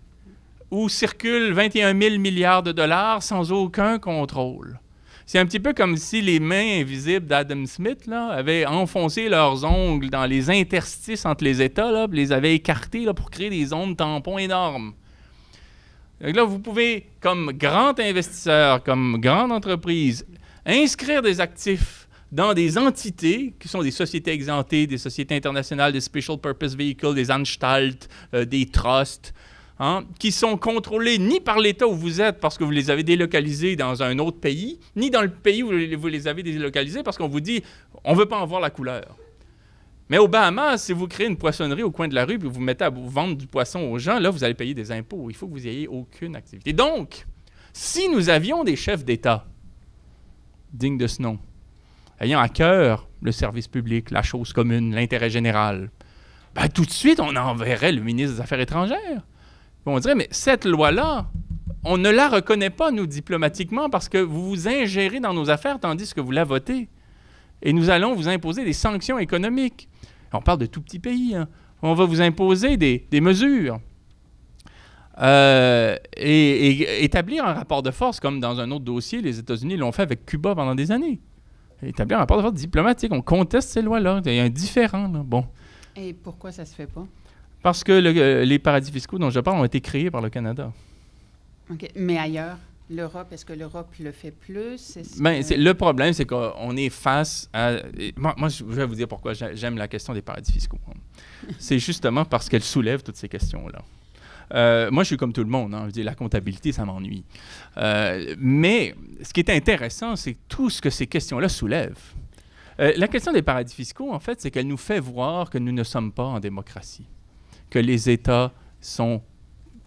Speaker 2: où circulent 21 000 milliards de dollars sans aucun contrôle. C'est un petit peu comme si les mains invisibles d'Adam Smith là, avaient enfoncé leurs ongles dans les interstices entre les États, là, les avaient écartés là, pour créer des zones tampons énormes. Donc là, vous pouvez, comme grand investisseur, comme grande entreprise, inscrire des actifs dans des entités qui sont des sociétés exemptées, des sociétés internationales, des special purpose vehicles, des Anstalt, euh, des trusts, Hein, qui sont contrôlés ni par l'État où vous êtes parce que vous les avez délocalisés dans un autre pays, ni dans le pays où vous les avez délocalisés parce qu'on vous dit on ne veut pas en voir la couleur. Mais au Bahamas, si vous créez une poissonnerie au coin de la rue et vous mettez à vendre du poisson aux gens, là, vous allez payer des impôts. Il faut que vous ayez aucune activité. Donc, si nous avions des chefs d'État dignes de ce nom, ayant à cœur le service public, la chose commune, l'intérêt général, ben, tout de suite, on enverrait le ministre des Affaires étrangères on dirait, mais cette loi-là, on ne la reconnaît pas, nous, diplomatiquement, parce que vous vous ingérez dans nos affaires tandis que vous la votez. Et nous allons vous imposer des sanctions économiques. On parle de tout petit pays. Hein. On va vous imposer des, mesures. Euh, et, établir un rapport de force, comme dans un autre dossier, les États-Unis l'ont fait avec Cuba pendant des années. Établir un rapport de force diplomatique. On conteste ces lois-là. Il y a un différent. Bon.
Speaker 1: Et pourquoi ça se fait pas?
Speaker 2: Parce que euh, les paradis fiscaux dont je parle ont été créés par le Canada.
Speaker 1: Ok, Mais ailleurs, l'Europe, est-ce que l'Europe le fait plus? Ben, le
Speaker 2: problème, c'est qu'on est face à... Moi, je vais vous dire pourquoi j'aime la question des paradis fiscaux. c'est justement parce qu'elle soulève toutes ces questions-là. Euh, moi, je suis comme tout le monde. Hein, je dis, la comptabilité, ça m'ennuie. Euh, mais ce qui est intéressant, c'est tout ce que ces questions-là soulèvent. la question des paradis fiscaux, en fait, c'est qu'elle nous fait voir que nous ne sommes pas en démocratie que les États sont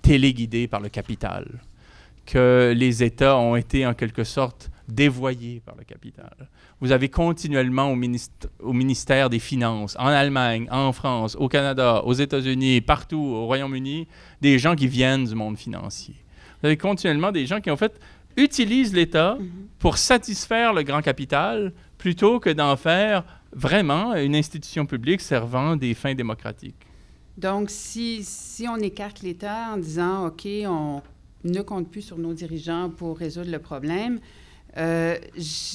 Speaker 2: téléguidés par le capital, que les États ont été en quelque sorte dévoyés par le capital. Vous avez continuellement au, ministère, au ministère des Finances, en Allemagne, en France, au Canada, aux États-Unis, partout, au Royaume-Uni, des gens qui viennent du monde financier. Vous avez continuellement des gens qui, en fait, utilisent l'État mm-hmm. pour satisfaire le grand capital plutôt que d'en faire vraiment une institution publique servant des fins démocratiques.
Speaker 1: Donc, si, si on écarte l'État en disant, OK, on ne compte plus sur nos dirigeants pour résoudre le problème, euh,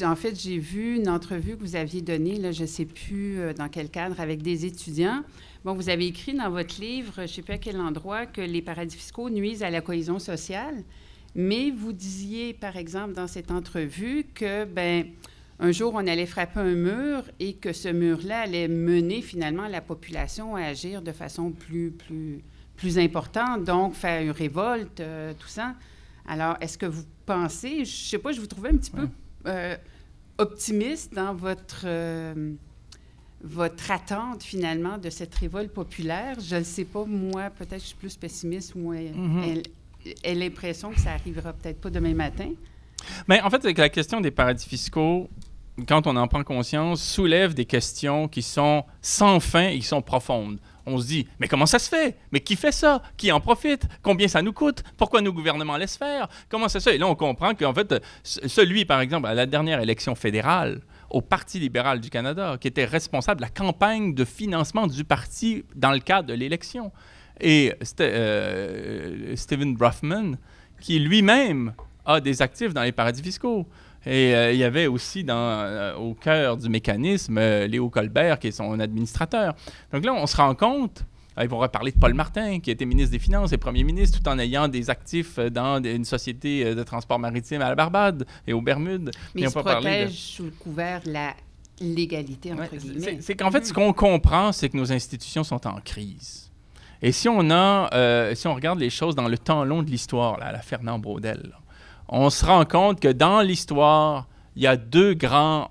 Speaker 1: en fait, j'ai vu une entrevue que vous aviez donnée, là, je ne sais plus euh, dans quel cadre, avec des étudiants. Bon, vous avez écrit dans votre livre, je ne sais plus à quel endroit, que les paradis fiscaux nuisent à la cohésion sociale. Mais vous disiez, par exemple, dans cette entrevue que, ben, un jour, on allait frapper un mur et que ce mur-là allait mener finalement la population à agir de façon plus, plus, plus importante, donc faire une révolte, euh, tout ça. Alors, est-ce que vous pensez, je sais pas, je vous trouvais un petit peu euh, optimiste dans votre, euh, votre attente finalement de cette révolte populaire. Je ne sais pas, moi, peut-être je suis plus pessimiste Moi, moins. Mm-hmm. l'impression que ça arrivera peut-être pas demain matin.
Speaker 2: Mais en fait, avec la question des paradis fiscaux, quand on en prend conscience, soulève des questions qui sont sans fin et qui sont profondes. On se dit, mais comment ça se fait? Mais qui fait ça? Qui en profite? Combien ça nous coûte? Pourquoi nos gouvernements laissent faire? Comment ça se fait? Et là, on comprend qu'en fait, celui, par exemple, à la dernière élection fédérale, au Parti libéral du Canada, qui était responsable de la campagne de financement du parti dans le cadre de l'élection. Et c'était euh, Stephen Bruffman, qui lui-même a des actifs dans les paradis fiscaux. Et euh, il y avait aussi dans, euh, au cœur du mécanisme euh, Léo Colbert, qui est son administrateur. Donc là, on se rend compte, ils vont reparler de Paul Martin, qui était ministre des Finances et premier ministre, tout en ayant des actifs dans une société de transport maritime à la Barbade et aux Bermudes. Mais ils se protègent
Speaker 1: sous le couvert de la légalité, entre guillemets. C'est qu'en fait, ce mhm. qu'on
Speaker 2: comprend, c'est que nos institutions sont en crise. Et si on, a, si on regarde les choses dans le temps long de l'histoire, à la Fernand Braudel, on se rend compte que dans l'histoire, il y a deux grands,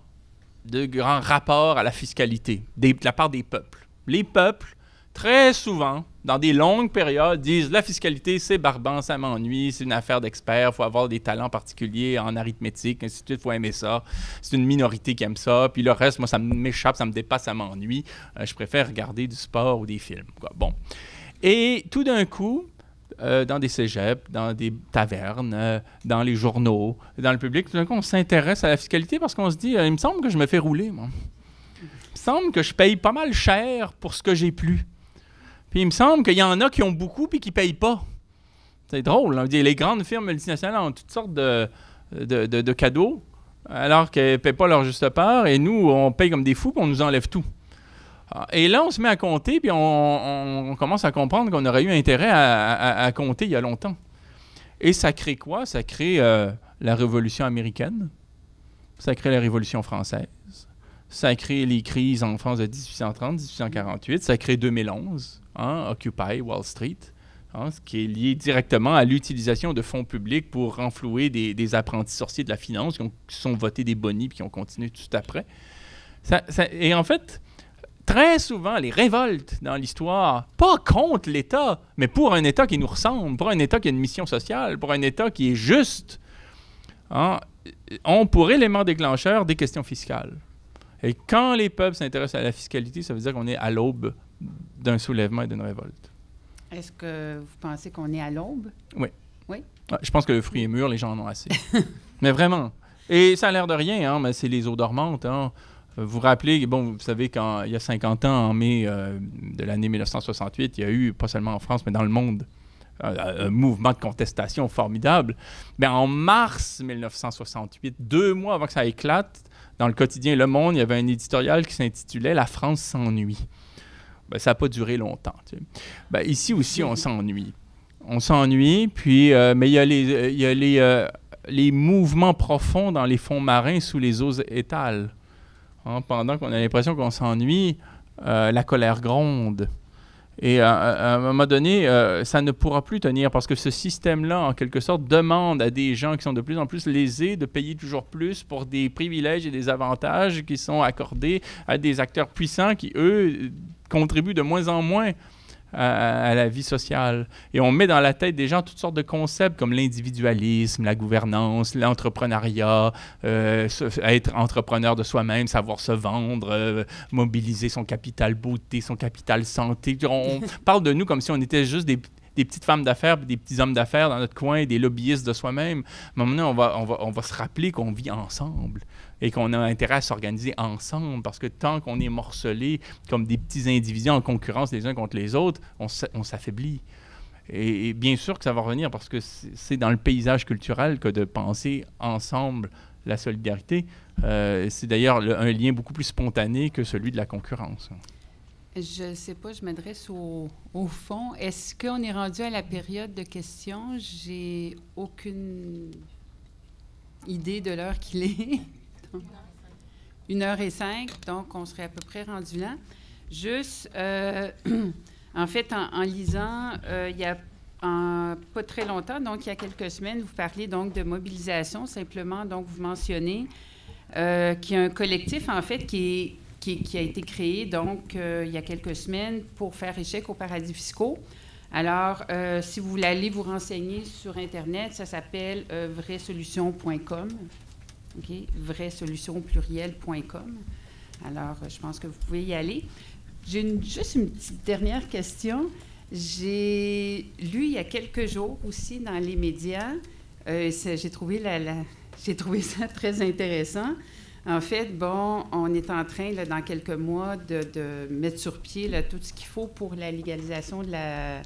Speaker 2: deux grands rapports à la fiscalité de la part des peuples. Les peuples, très souvent, dans des longues périodes, disent la fiscalité, c'est barbant, ça m'ennuie, c'est une affaire d'experts, il faut avoir des talents particuliers en arithmétique, ainsi de suite, il faut aimer ça. C'est une minorité qui aime ça, puis le reste, moi, ça m'échappe, ça me dépasse, ça m'ennuie. Euh, je préfère regarder du sport ou des films. Bon. Et tout d'un coup, euh, dans des cégeps, dans des tavernes, euh, dans les journaux, dans le public. Tout d'un coup, on s'intéresse à la fiscalité parce qu'on se dit euh, il me semble que je me fais rouler, moi. Il me semble que je paye pas mal cher pour ce que j'ai plus. Puis il me semble qu'il y en a qui ont beaucoup et qui ne payent pas. C'est drôle. Hein. Les grandes firmes multinationales ont toutes sortes de, cadeaux alors qu'elles ne paient pas leur juste part et nous, on paye comme des fous et on nous enlève tout. Ah, et là, on se met à compter, puis on, commence à comprendre qu'on aurait eu intérêt à, compter il y a longtemps. Et ça crée quoi? Ça crée euh, la Révolution américaine, ça crée la Révolution française, ça crée les crises en France de 1830, 1848, ça crée 2011, hein, Occupy Wall Street, hein, ce qui est lié directement à l'utilisation de fonds publics pour renflouer des, apprentis sorciers de la finance qui, ont, sont votés des bonnies puis qui ont continué tout après. et en fait, très souvent les révoltes dans l'histoire, pas contre l'État, mais pour un État qui nous ressemble, pour un État qui a une mission sociale, pour un État qui est juste, hein, on ont pour élément déclencheur des questions fiscales. Et quand les peuples s'intéressent à la fiscalité, ça veut dire qu'on est à l'aube d'un soulèvement et d'une révolte.
Speaker 1: Est-ce que vous pensez qu'on est à l'aube? Oui. Oui.
Speaker 2: Ah, je pense que le fruit est mûr, les gens en ont assez. mais vraiment. Et ça a l'air de rien, hein, mais c'est les eaux dormantes. Hein. Vous euh, vous rappelez, bon, vous savez qu'il y a 50 ans, en mai euh, de l'année 1968, il y a eu, pas seulement en France, mais dans le monde, euh, un, mouvement de contestation formidable. Mais ben, en mars 1968, deux mois avant que ça éclate, dans le quotidien Le Monde, il y avait un éditorial qui s'intitulait La France s'ennuie. Ben, ça n'a pas duré longtemps. Tu ben, ici aussi, on s'ennuie. On s'ennuie, puis, mais il y a les, y a les, les mouvements profonds dans les fonds marins sous les eaux étales Hein, pendant qu'on a l'impression qu'on s'ennuie, euh, la colère gronde. Et euh, euh, à, un moment donné, ça ne pourra plus tenir parce que ce système-là, en quelque sorte, demande à des gens qui sont de plus en plus lésés de payer toujours plus pour des privilèges et des avantages qui sont accordés à des acteurs puissants qui, eux, contribuent de moins en moins à, la vie sociale. Et on met dans la tête des gens toutes sortes de concepts comme l'individualisme, la gouvernance, l'entrepreneuriat, euh, être entrepreneur de soi-même, savoir se vendre, euh, mobiliser son capital beauté, son capital santé. On parle de nous comme si on était juste des, petites femmes d'affaires, des petits hommes d'affaires dans notre coin, des lobbyistes de soi-même. À un moment donné, on on va, on va se rappeler qu'on vit ensemble et qu'on a intérêt à s'organiser ensemble parce que tant qu'on est morcelé comme des petits individus en concurrence les uns contre les autres, on s'affaiblit. Et, bien sûr que ça va revenir parce que c'est dans le paysage culturel que de penser ensemble la solidarité. Euh, c'est d'ailleurs un lien beaucoup plus spontané que celui de la concurrence.
Speaker 1: Je ne sais pas, je m'adresse au, au, fond. Est-ce qu'on est rendu à la période de questions? J'ai aucune idée de l'heure qu'il est. Une heure et cinq, donc on serait à peu près rendu là. Juste, euh, en fait, en, lisant, euh, il y a pas très longtemps, donc il y a quelques semaines, vous parliez donc de mobilisation. Simplement, donc vous mentionnez euh, qu'il y a un collectif, en fait, qui, qui, a été créé, donc il y a quelques semaines, pour faire échec aux paradis fiscaux. Alors, si vous voulez aller vous renseigner sur Internet, ça s'appelle vraisolution.com. Okay? Vraisolutionpluriel.com. Alors, euh, je pense que vous pouvez y aller. J'ai juste une petite dernière question. J'ai lu il y a quelques jours aussi dans les médias, euh, j'ai trouvé, ça très intéressant. En fait, bon, on est en train, dans quelques mois, de, mettre sur pied tout ce qu'il faut pour la légalisation de la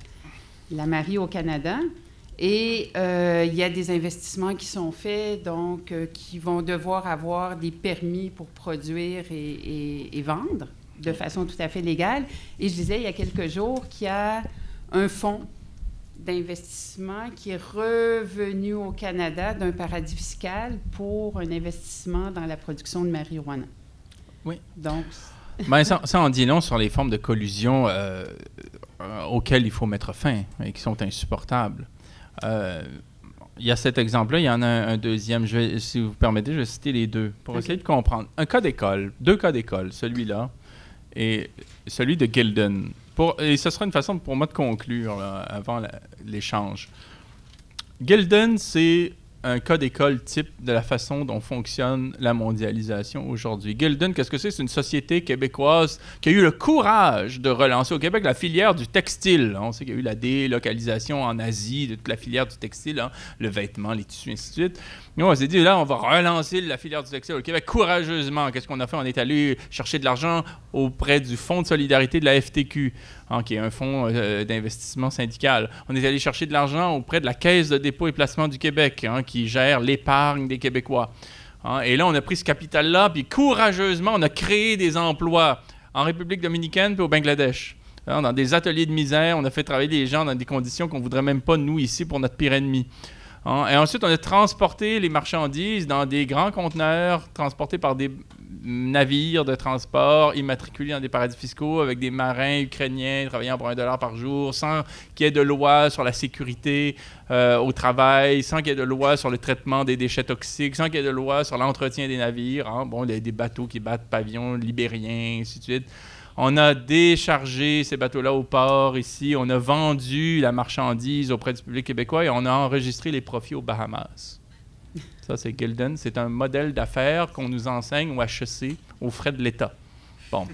Speaker 1: Marie au Canada. Et euh, il y a des investissements qui sont faits, donc euh, qui vont devoir avoir des permis pour produire et, vendre de façon tout à fait légale. Et je disais il y a quelques jours qu'il y a un fonds d'investissement qui est revenu au Canada d'un paradis fiscal pour un investissement dans la production de marijuana. Oui. Donc.
Speaker 2: ben, ça, ça, en dit long sur les formes de collusion euh, auxquelles il faut mettre fin et qui sont insupportables. Euh, il y a cet exemple-là, il y en a un, deuxième. si vous permettez, je vais citer les deux pour essayer de comprendre. Un cas d'école, deux cas d'école, celui-là et celui de Gilden. Pour, et ce sera une façon pour moi de conclure euh, avant l'échange. Gilden, c'est un cas d'école type de la façon dont fonctionne la mondialisation aujourd'hui. Gilden, qu'est-ce que c'est? C'est une société québécoise qui a eu le courage de relancer au Québec la filière du textile. Hein. On sait qu'il y a eu la délocalisation en Asie de toute la filière du textile, hein. le vêtement, les tissus, ainsi de suite. Nous, on s'est dit, là, on va relancer la filière du textile au Québec courageusement. Qu'est-ce qu'on a fait? On est allé chercher de l'argent auprès du Fonds de solidarité de la FTQ. Hein, qui est un fonds euh, d'investissement syndical. On est allé chercher de l'argent auprès de la Caisse de dépôt et placement du Québec, hein, qui gère l'épargne des Québécois. Hein. et là, on a pris ce capital-là, puis courageusement, on a créé des emplois en République dominicaine puis au Bangladesh. dans des ateliers de misère, on a fait travailler les gens dans des conditions qu'on ne voudrait même pas, nous, ici, pour notre pire ennemi. Et ensuite, on a transporté les marchandises dans des grands conteneurs, transportés par des navires de transport immatriculés dans des paradis fiscaux avec des marins ukrainiens travaillant pour un dollar par jour, sans qu'il y ait de loi sur la sécurité euh, au travail, sans qu'il y ait de loi sur le traitement des déchets toxiques, sans qu'il y ait de loi sur l'entretien des navires, il hein, bon, a des bateaux qui battent pavillon libérien, ainsi de suite. On a déchargé ces bateaux-là au port ici, on a vendu la marchandise auprès du public québécois et on a enregistré les profits aux Bahamas. Ça, c'est Gilden. C'est un modèle d'affaires qu'on nous enseigne au HEC aux frais de l'État. Bon.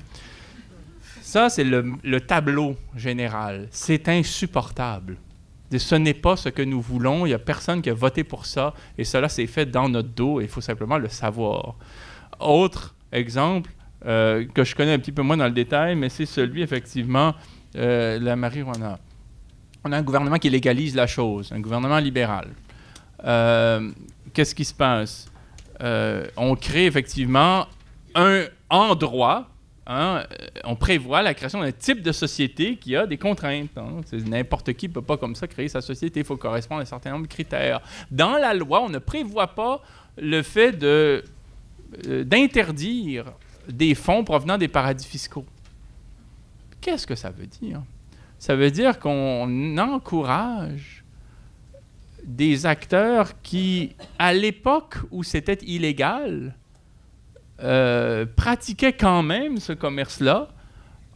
Speaker 2: Ça, c'est le, tableau général. C'est insupportable. ce n'est pas ce que nous voulons. Il n'y a personne qui a voté pour ça. Et cela c'est fait dans notre dos. Il faut simplement le savoir. Autre exemple euh, que je connais un petit peu moins dans le détail, mais c'est celui, effectivement, de euh, la marijuana. On a un gouvernement qui légalise la chose, un gouvernement libéral. Euh, qu'est-ce qui se passe? Euh, on crée effectivement un endroit hein, euh, on prévoit la création d'un type de société qui a des contraintes. Hein. N'importe qui ne peut pas comme ça créer sa société. Il faut correspondre à un certain nombre de critères. Dans la loi, on ne prévoit pas le fait de, d'interdire des fonds provenant des paradis fiscaux. Qu'est-ce que ça veut dire? Ça veut dire qu'on encourage des acteurs qui, à l'époque où c'était illégal, euh, pratiquaient quand même ce commerce-là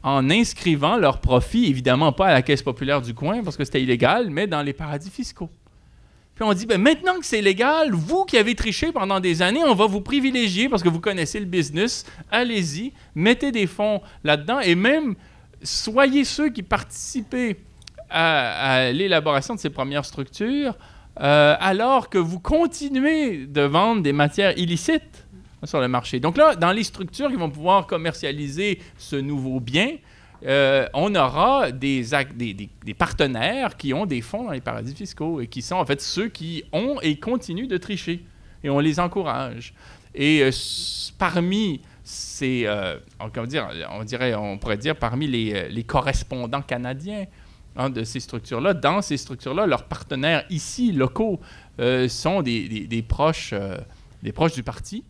Speaker 2: en inscrivant leurs profits, évidemment pas à la caisse populaire du coin parce que c'était illégal, mais dans les paradis fiscaux. Puis on dit, ben maintenant que c'est légal, vous qui avez triché pendant des années, on va vous privilégier parce que vous connaissez le business. Allez-y, mettez des fonds là-dedans et même soyez ceux qui participaient à l'élaboration de ces premières structures euh, alors que vous continuez de vendre des matières illicites sur le marché. Donc là, dans les structures qui vont pouvoir commercialiser ce nouveau bien, euh, on aura des, partenaires qui ont des fonds dans les paradis fiscaux et qui sont en fait ceux qui ont et continuent de tricher. Et on les encourage. Et euh, parmi ces, dire, on dirait, on pourrait dire parmi les correspondants canadiens, Hein, de ces structures-là. Dans ces structures-là, leurs partenaires ici, locaux, euh, sont des, des, proches, euh, des proches du parti,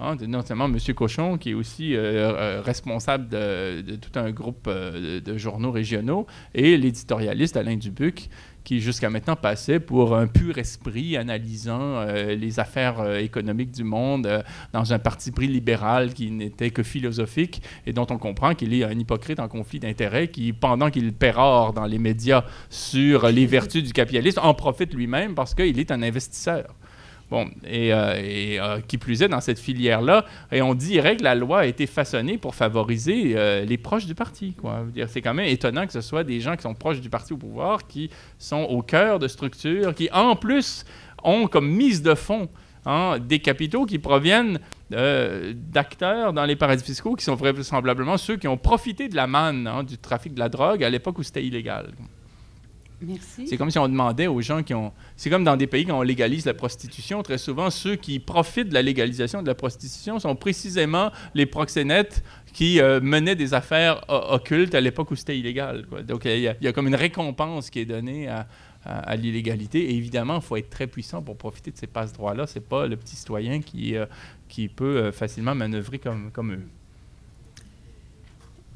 Speaker 2: hein, notamment M. Cochon, qui est aussi euh, responsable de, tout un groupe de, de, journaux régionaux, et l'éditorialiste Alain Dubuc, qui jusqu'à maintenant passait pour un pur esprit analysant euh, les affaires euh, économiques du monde euh, dans un parti pris libéral qui n'était que philosophique et dont on comprend qu'il est un hypocrite en conflit d'intérêts qui, pendant qu'il pérore dans les médias sur les vertus du capitalisme, en profite lui-même parce qu'il est un investisseur. Bon, et, euh, euh, qui plus est dans cette filière-là, et on dirait que la loi a été façonnée pour favoriser euh, les proches du parti. Quoi. C'est quand même étonnant que ce soit des gens qui sont proches du parti au pouvoir, qui sont au cœur de structures, qui en plus ont comme mise de fond hein, des capitaux qui proviennent d'acteurs dans les paradis fiscaux, qui sont vraisemblablement ceux qui ont profité de la manne hein, du trafic de la drogue à l'époque où c'était illégal. Merci. C'est comme si on demandait aux gens qui ont. C'est comme dans des pays quand on légalise la prostitution, très souvent, ceux qui profitent de la légalisation de la prostitution sont précisément les proxénètes qui euh, menaient des affaires occultes à l'époque où c'était illégal. Donc il y, a comme une récompense qui est donnée à, l'illégalité. Et évidemment, il faut être très puissant pour profiter de ces passe-droits-là. Ce n'est pas le petit citoyen qui, euh, peut euh, facilement manœuvrer comme, eux.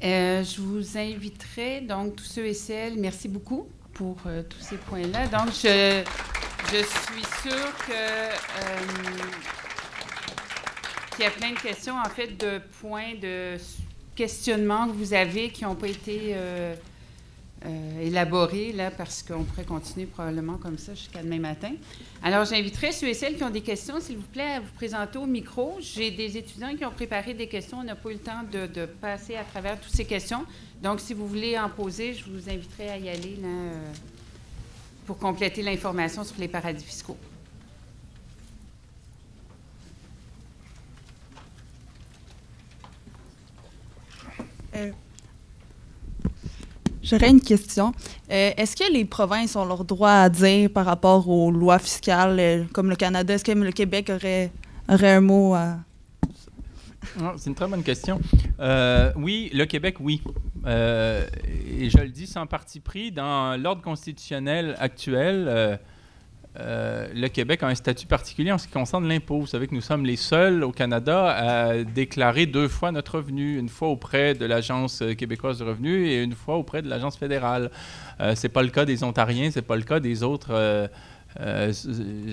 Speaker 1: je vous inviterai, donc tous ceux et celles, merci beaucoup pour euh, tous ces points-là. Donc, je, suis sûre que, euh, qu'il y a plein de questions, en fait, de points de questionnement que vous avez qui n'ont pas été euh, euh, élaboré, là, parce qu'on pourrait continuer probablement comme ça jusqu'à demain matin. Alors, j'inviterai ceux et celles qui ont des questions, s'il vous plaît, à vous présenter au micro. J'ai des étudiants qui ont préparé des questions. On n'a pas eu le temps de, passer à travers toutes ces questions. Donc, si vous voulez en poser, je vous inviterai à y aller euh, pour compléter l'information sur les paradis fiscaux. Euh, J'aurais une question. Euh, est-ce que les provinces ont leur droit à dire par rapport aux lois fiscales, euh, comme le Canada, est-ce que le Québec aurait, aurait un mot à...
Speaker 2: Ah, c'est une très bonne question. Euh, oui, le Québec, oui. et je le dis sans parti pris, dans l'ordre constitutionnel actuel, euh, le Québec a un statut particulier en ce qui concerne l'impôt. Vous savez que nous sommes les seuls au Canada à déclarer deux fois notre revenu, une fois auprès de l'Agence québécoise de revenus et une fois auprès de l'Agence fédérale. Euh, c'est ce n'est pas le cas des Ontariens, ce n'est pas le cas des autres, euh,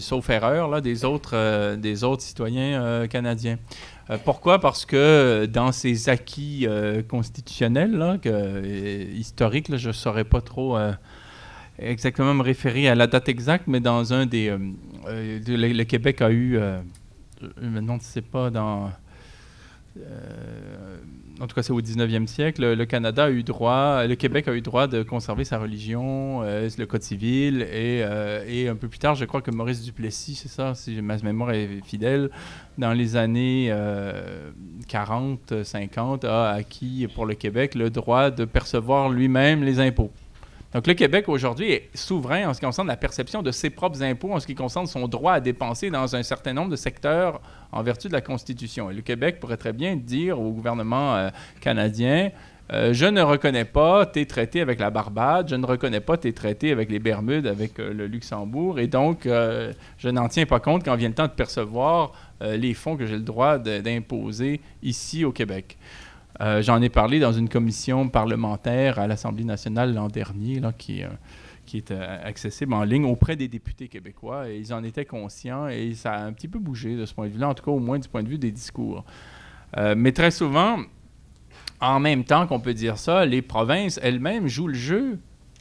Speaker 2: sauf erreur, là, des, autres, des autres citoyens canadiens. Pourquoi? Parce que dans ces acquis constitutionnels, historiques, je ne saurais pas trop exactement me référer à la date exacte, mais dans un des. Euh, euh, le, Québec a eu. maintenant, euh, je ne sais pas, dans. en tout cas, c'est au 19e siècle. Le, Canada a eu droit. Le Québec a eu droit de conserver sa religion, le code civil, et, et, un peu plus tard, je crois que Maurice Duplessis, c'est ça, si ma mémoire est fidèle, dans les années 40, 50, a acquis pour le Québec le droit de percevoir lui-même les impôts. Donc le Québec aujourd'hui est souverain en ce qui concerne la perception de ses propres impôts, en ce qui concerne son droit à dépenser dans un certain nombre de secteurs en vertu de la Constitution. Et le Québec pourrait très bien dire au gouvernement euh, canadien, euh, je ne reconnais pas tes traités avec la Barbade, je ne reconnais pas tes traités avec les Bermudes, avec euh, le Luxembourg, et donc je n'en tiens pas compte quand vient le temps de percevoir les fonds que j'ai le droit d'imposer ici au Québec. Euh, j'en ai parlé dans une commission parlementaire à l'Assemblée nationale l'an dernier, euh, qui, est euh, accessible en ligne auprès des députés québécois. Et ils en étaient conscients et ça a un petit peu bougé de ce point de vue-là, en tout cas au moins du point de vue des discours. mais très souvent, en même temps qu'on peut dire ça, les provinces elles-mêmes jouent le jeu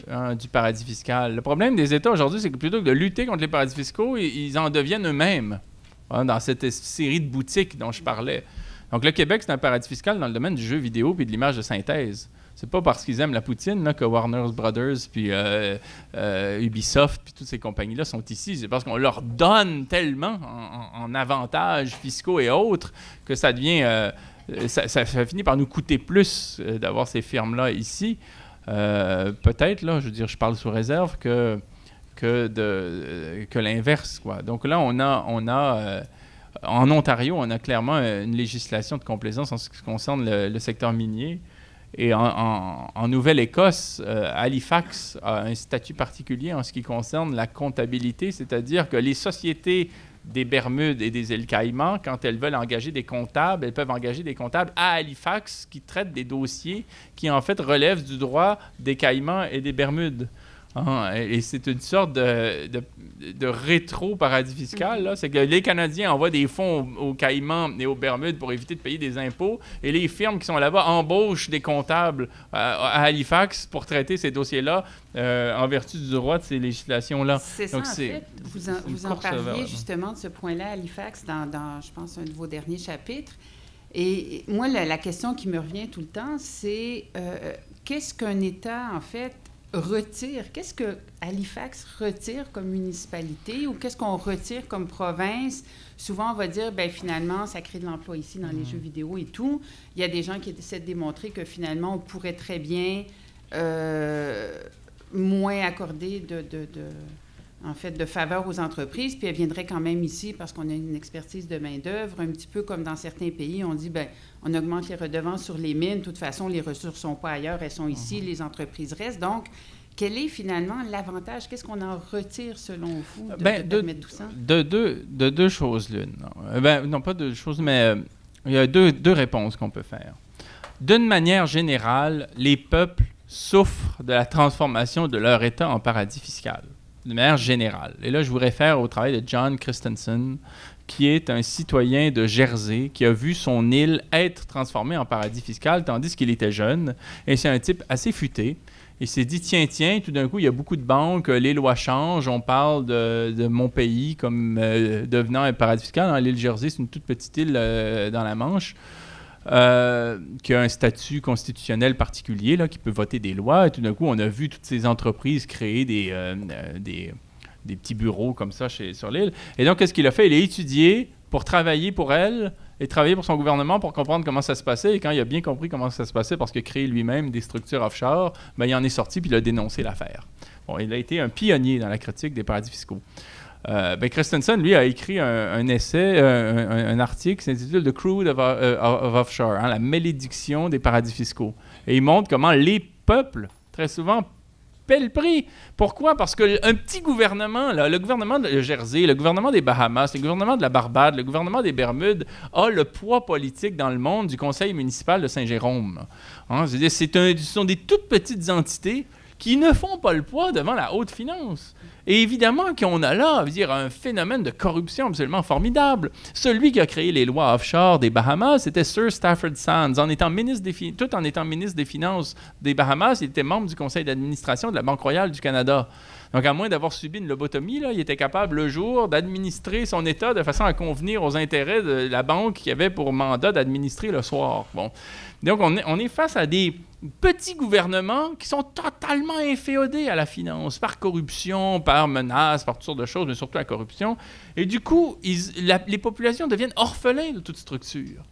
Speaker 2: hein, du paradis fiscal. Le problème des États aujourd'hui, c'est que plutôt que de lutter contre les paradis fiscaux, ils, en deviennent eux-mêmes hein, dans cette série de boutiques dont je parlais. Donc le Québec, c'est un paradis fiscal dans le domaine du jeu vidéo et de l'image de synthèse. C'est pas parce qu'ils aiment la poutine que Warner Brothers, puis euh, euh, Ubisoft, puis toutes ces compagnies-là sont ici. C'est parce qu'on leur donne tellement en, avantages fiscaux et autres que ça devient... Euh, ça, finit par nous coûter plus d'avoir ces firmes-là ici. Peut-être, là, je veux dire, je parle sous réserve que, que, de, que l'inverse. quoi. Donc là, on a... On a en Ontario, on a clairement euh, une législation de complaisance en ce qui concerne le, secteur minier. Et en, Nouvelle-Écosse, euh, Halifax a un statut particulier en ce qui concerne la comptabilité, c'est-à-dire que les sociétés des Bermudes et des îles Caïmans, quand elles veulent engager des comptables, elles peuvent engager des comptables à Halifax qui traitent des dossiers qui en fait relèvent du droit des Caïmans et des Bermudes. Ah, et c'est une sorte de, rétro paradis fiscal. Là. C'est que les Canadiens envoient des fonds aux, Caïman Caïmans et aux Bermudes pour éviter de payer des impôts. Et les firmes qui sont là-bas embauchent des comptables euh, à, Halifax pour traiter ces dossiers-là euh, en vertu du droit de ces législations-là. C'est ça, en fait. Vous en, vous en parliez
Speaker 1: justement de ce point-là à Halifax dans, je pense, un de vos derniers chapitres. Et moi, la, question qui me revient tout le temps, c'est euh, qu'est-ce qu'un État, en fait, retire, qu'est-ce que Halifax retire comme municipalité ou qu'est-ce qu'on retire comme province? Souvent, on va dire, ben finalement, ça crée de l'emploi ici dans les mm. jeux vidéo et tout. Il y a des gens qui essaient de démontrer que finalement, on pourrait très bien euh, moins accorder de en fait, de faveur aux entreprises, puis elles viendraient quand même ici parce qu'on a une expertise de main-d'œuvre, un petit peu comme dans certains pays, on dit, ben on augmente les redevances sur les mines, de toute façon, les ressources ne sont pas ailleurs, elles sont ici, mhm. les entreprises restent. Donc, quel est finalement l'avantage? Qu'est-ce qu'on en retire, selon vous, de, Bien, de, tout ça?
Speaker 2: De, deux, choses l'une. Non. Euh, ben, non. pas deux choses, mais euh, il y a deux, deux réponses qu'on peut faire. D'une manière générale, les peuples souffrent de la transformation de leur État en paradis fiscal de manière générale. Et là, je vous réfère au travail de John Christensen, qui est un citoyen de Jersey qui a vu son île être transformée en paradis fiscal tandis qu'il était jeune. Et c'est un type assez futé. Il s'est dit, tiens, tiens, tout d'un coup, il y a beaucoup de banques, les lois changent, on parle de, mon pays comme euh, devenant un paradis fiscal. Hein, l'île de Jersey, c'est une toute petite île euh, dans la Manche. Euh, qui a un statut constitutionnel particulier, qui peut voter des lois. Et tout d'un coup, on a vu toutes ces entreprises créer des, euh, euh, petits bureaux comme ça sur l'île. Et donc, qu'est-ce qu'il a fait? Il a étudié pour travailler pour elle et travailler pour son gouvernement pour comprendre comment ça se passait. Et quand il a bien compris comment ça se passait, parce que créé lui-même des structures offshore, ben, il en est sorti puis il a dénoncé l'affaire. il a été un pionnier dans la critique des paradis fiscaux. Euh, ben, Christensen, lui, a écrit un, essai, euh, un, article qui s'intitule The Crude euh, of, Offshore, hein, la malédiction des paradis fiscaux. Et il montre comment les peuples, très souvent, paient le prix. Pourquoi? Parce qu'un petit gouvernement, le gouvernement de Jersey, le gouvernement des Bahamas, le gouvernement de la Barbade, le gouvernement des Bermudes, a le poids politique dans le monde du conseil municipal de Saint-Jérôme. Hein, c'est ce sont des toutes petites entités qui ne font pas le poids devant la haute finance. Et évidemment qu'on a là à dire, un phénomène de corruption absolument formidable. Celui qui a créé les lois offshore des Bahamas, c'était Sir Stafford Sands. tout en étant ministre des Finances des Bahamas, il était membre du conseil d'administration de la Banque royale du Canada. Donc, à moins d'avoir subi une lobotomie, là, il était capable le jour d'administrer son État de façon à convenir aux intérêts de la banque qui avait pour mandat d'administrer le soir. Donc, on est, face à des petits gouvernements qui sont totalement inféodés à la finance, par corruption, par menaces, par toutes sortes de choses, mais surtout la corruption. Et du coup, les populations deviennent orphelins de toute structure.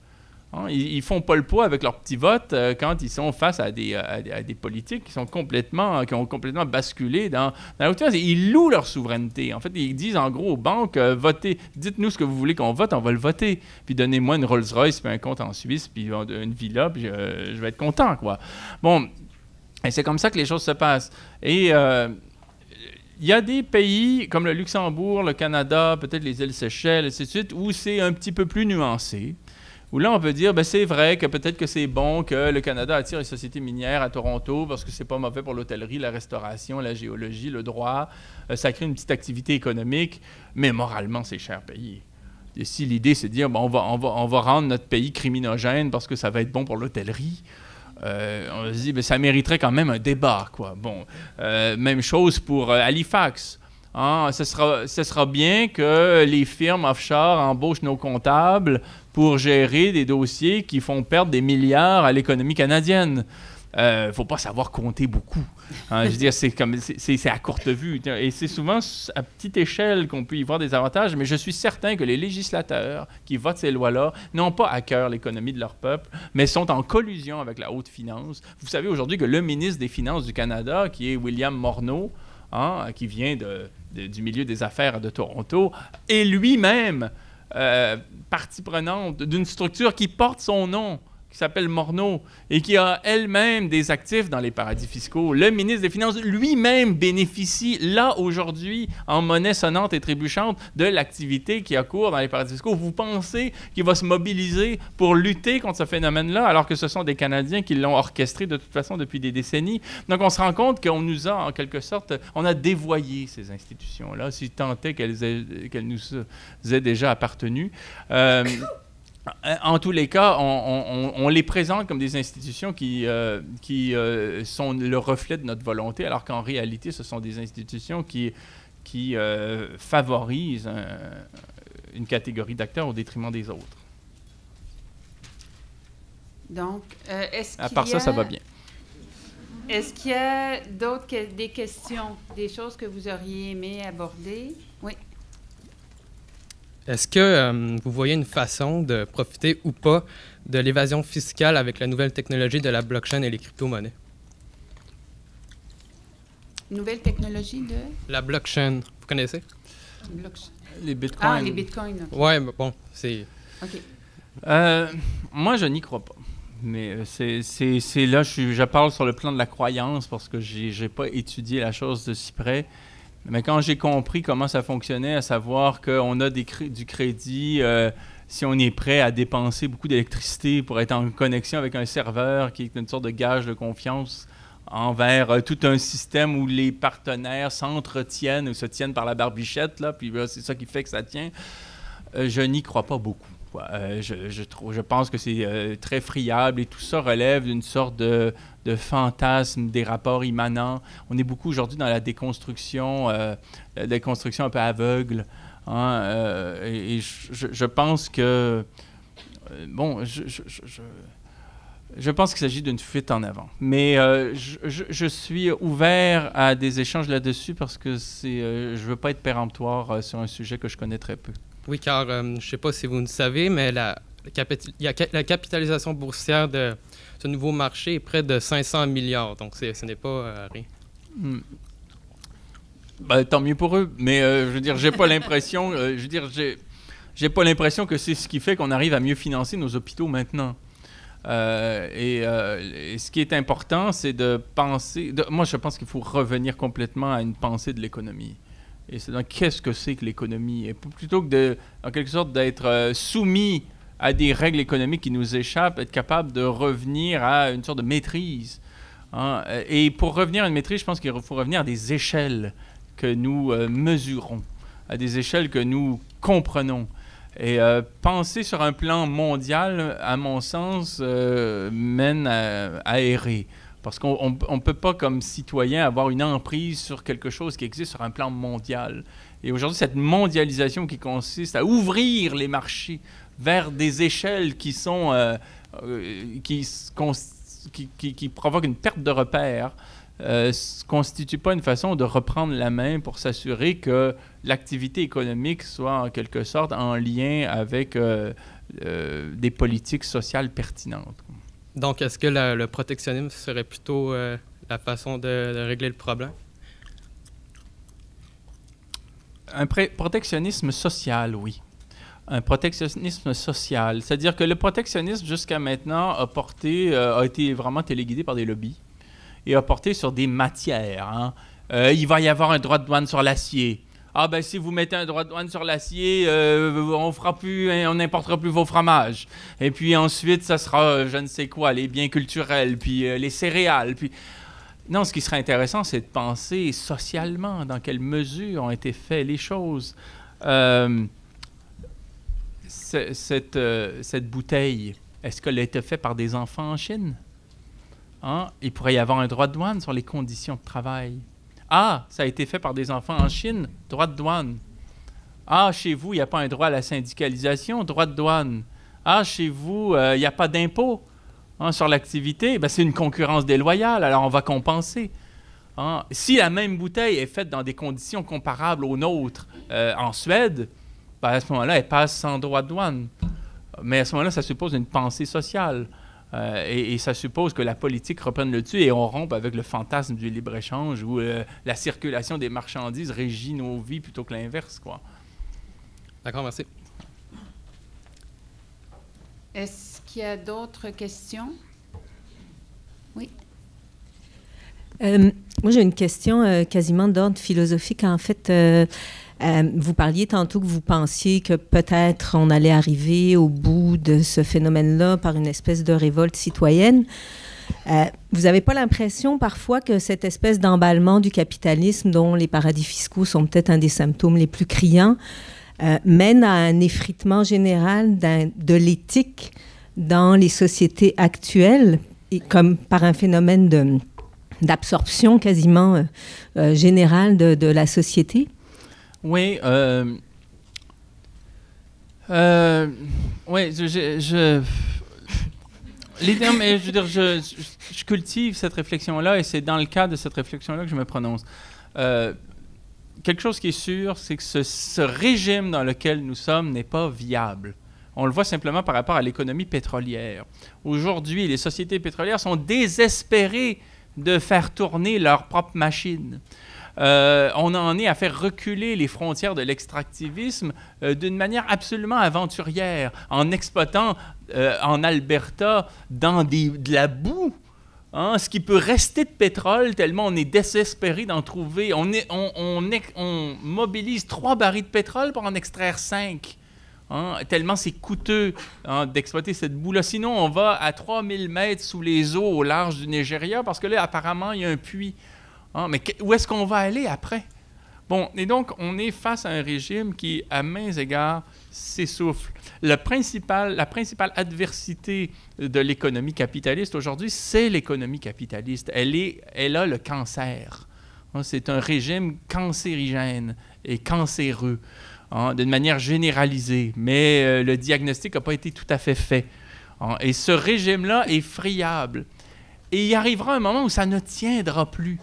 Speaker 2: Hein, ils, font pas le poids avec leur petit vote euh, quand ils sont face à des, euh, à politiques qui, sont complètement, qui ont complètement basculé dans, dans la Ils louent leur souveraineté. En fait, ils disent en gros aux banques euh, votez, dites-nous ce que vous voulez qu'on vote, on va le voter. Puis donnez-moi une Rolls-Royce, puis un compte en Suisse, puis une villa, puis je vais être content. quoi. Bon, et c'est comme ça que les choses se passent. Et. Il y a des pays comme le Luxembourg, le Canada, peut-être les îles Seychelles, et suite, où c'est un petit peu plus nuancé où là, on peut dire, ben, c'est vrai que peut-être que c'est bon que le Canada attire les sociétés minières à Toronto parce que c'est pas mauvais pour l'hôtellerie, la restauration, la géologie, le droit. Euh, ça crée une petite activité économique, mais moralement, c'est cher payé. Et si l'idée, c'est de dire, ben, on, va, on, va, on rendre notre pays criminogène parce que ça va être bon pour l'hôtellerie, euh, on se dit, ben, ça mériterait quand même un débat. Quoi. Bon, euh, même chose pour Halifax. Ah, ce, sera, ce sera bien que les firmes offshore embauchent nos comptables pour gérer des dossiers qui font perdre des milliards à l'économie canadienne. ne euh, faut pas savoir compter beaucoup. Hein. je veux dire, c'est comme c'est à courte vue et c'est souvent à petite échelle qu'on peut y voir des avantages. Mais je suis certain que les législateurs qui votent ces lois-là n'ont pas à cœur l'économie de leur peuple, mais sont en collusion avec la haute finance. Vous savez aujourd'hui que le ministre des Finances du Canada, qui est William Morneau, hein, qui vient du milieu des affaires de Toronto, est lui-même euh, partie prenante d'une structure qui porte son nom qui s'appelle Morneau et qui a elle-même des actifs dans les paradis fiscaux. Le ministre des Finances lui-même bénéficie, là, aujourd'hui, en monnaie sonnante et trébuchante, de l'activité qui a cours dans les paradis fiscaux. Vous pensez qu'il va se mobiliser pour lutter contre ce phénomène-là, alors que ce sont des Canadiens qui l'ont orchestré de toute façon depuis des décennies? Donc, on se rend compte qu'on nous a, en quelque sorte, on a dévoyé ces institutions-là, si tant est qu'elles nous aient déjà appartenu. Euh, en tous les cas, on, les présente comme des institutions qui, euh, euh, sont le reflet de notre volonté, alors qu'en réalité, ce sont des institutions qui, euh, favorisent une catégorie d'acteurs au détriment des autres.
Speaker 1: Donc, est-ce À part ça, ça va bien. Est-ce qu'il y a d'autres des questions, des choses que vous auriez aimé aborder? Oui. Est-ce
Speaker 2: que euh, vous voyez une façon de profiter ou pas de l'évasion fiscale avec la nouvelle technologie de la blockchain et les crypto-monnaies?
Speaker 1: Nouvelle technologie de?
Speaker 2: La blockchain. Vous connaissez? Les bitcoins. Ah, les bitcoins. Oui, mais bon, c'est. OK. Euh, moi, je n'y crois pas. Mais euh, c'est là, je, je parle sur le plan de la croyance parce que j'ai n'ai pas étudié la chose de si près. Mais quand j'ai compris comment ça fonctionnait, à savoir qu'on a du crédit, euh, si on est prêt à dépenser beaucoup d'électricité pour être en connexion avec un serveur qui est une sorte de gage de confiance envers euh, tout un système où les partenaires s'entretiennent ou se tiennent par la barbichette, là, puis euh, c'est ça qui fait que ça tient, je n'y crois pas beaucoup. Euh, je, je, trouve, je pense que c'est euh, très friable et tout ça relève d'une sorte de, de, fantasme des rapports immanents. On est beaucoup aujourd'hui dans la déconstruction, euh, la déconstruction un peu aveugle. Hein, et, je, je, pense que, bon, je, je pense qu'il s'agit d'une fuite en avant. Mais euh, je, suis ouvert à des échanges là-dessus parce que euh, je ne veux pas être péremptoire euh, sur un sujet que je connais très peu.
Speaker 1: Oui, car je ne sais pas si vous le savez, mais la, la capitalisation boursière de
Speaker 2: ce nouveau marché est près de 500 milliards. Donc, ce n'est pas rien. Hmm. Ben, tant mieux pour eux. Mais je veux dire, j'ai pas l'impression. je veux dire, j'ai pas l'impression que c'est ce qui fait qu'on arrive à mieux financer nos hôpitaux maintenant. Euh, euh, et, ce qui est important, c'est de penser. De, moi, je pense qu'il faut revenir complètement à une pensée de l'économie. Et c'est donc qu'est-ce que c'est que l'économie Et plutôt que de, en quelque sorte, d'être euh, soumis à des règles économiques qui nous échappent, être capable de revenir à une sorte de maîtrise. Hein. Et pour revenir à une maîtrise, je pense qu'il faut revenir à des échelles que nous mesurons, à des échelles que nous comprenons. Et euh, penser sur un plan mondial, à mon sens, euh, mène à, errer. Parce qu'on ne peut pas, comme citoyen, avoir une emprise sur quelque chose qui existe sur un plan mondial. Et aujourd'hui, cette mondialisation qui consiste à ouvrir les marchés vers des échelles qui sont... Euh, qui, qui, provoquent une perte de repères, ne constitue pas une façon de reprendre la main pour s'assurer que l'activité économique soit en quelque sorte en lien avec euh, euh, des politiques sociales pertinentes. Donc, est-ce que le protectionnisme serait plutôt euh, la façon de, régler le problème? Un protectionnisme social, oui. Un protectionnisme social. C'est-à-dire que le protectionnisme, jusqu'à maintenant, a, porté, a été vraiment téléguidé par des lobbies et a porté sur des matières. Hein. il va y avoir un droit de douane sur l'acier. Ah ben si vous mettez un droit de douane sur l'acier, euh, on fera plus, hein, on n'importera plus vos fromages. Et puis ensuite, ça sera euh, je ne sais quoi, les biens culturels, puis euh, les céréales, puis. Non, ce qui serait intéressant, c'est de penser socialement dans quelle mesure ont été faites les choses. cette, bouteille, est-ce qu'elle a été faite par des enfants en Chine? Hein? Il pourrait y avoir un droit de douane sur les conditions de travail. Ah, ça a été fait par des enfants en Chine, droit de douane. Ah, chez vous, il n'y a pas un droit à la syndicalisation, droit de douane. Ah, chez vous, euh, il n'y a pas d'impôt hein, sur l'activité. Ben, c'est une concurrence déloyale, alors on va compenser. Hein. Si la même bouteille est faite dans des conditions comparables aux nôtres euh, en Suède, ben, à ce moment-là, elle passe sans droit de douane. Mais à ce moment-là, ça suppose une pensée sociale. Euh, et, ça suppose que la politique reprenne le dessus et on rompe avec le fantasme du libre-échange où euh, la circulation des marchandises régit nos vies plutôt que l'inverse. Quoi. D'accord, merci.
Speaker 1: Est-ce qu'il y a d'autres questions? Oui. Euh, moi, j'ai une question quasiment
Speaker 2: d'ordre philosophique. En fait, euh, vous parliez tantôt que vous pensiez que peut-être on allait arriver au bout de ce phénomène-là par une espèce de révolte citoyenne. Euh, vous n'avez pas l'impression parfois que cette espèce d'emballement du capitalisme dont les paradis fiscaux sont peut-être un des symptômes les plus criants euh, mène à un effritement général de l'éthique dans les sociétés actuelles, et comme par un phénomène d'absorption quasiment générale de, la société? Oui. Euh, euh, oui, je, je, je je veux dire, je, cultive cette réflexion-là et c'est dans le cadre de cette réflexion-là que je me prononce. Euh, quelque chose qui est sûr, c'est que ce, ce, régime dans lequel nous sommes n'est pas viable. On le voit simplement par rapport à l'économie pétrolière. Aujourd'hui, les sociétés pétrolières sont désespérées de faire tourner leur propre machine. Euh, on en est à faire reculer les frontières de l'extractivisme euh, d'une manière absolument aventurière, en exploitant euh, en Alberta dans de la boue. Hein, ce qui peut rester de pétrole tellement on est désespéré d'en trouver. On, mobilise trois barils de pétrole pour en extraire cinq. Hein, tellement c'est coûteux hein, d'exploiter cette boue-là. Sinon, on va à 3000 mètres sous les eaux au large du Nigeria parce que là, apparemment, il y a un puits. Ah, mais où est-ce qu'on va aller après? Bon, et donc, on est face à un régime qui, à mains égards, s'essouffle. la principale adversité de l'économie capitaliste aujourd'hui, c'est l'économie capitaliste. Elle, est, elle a le cancer. Ah, c'est un régime cancérigène et cancéreux, de ah, d'une manière généralisée, mais euh, le diagnostic n'a pas été tout à fait fait. et ce régime-là est friable. Et il arrivera un moment où ça ne tiendra plus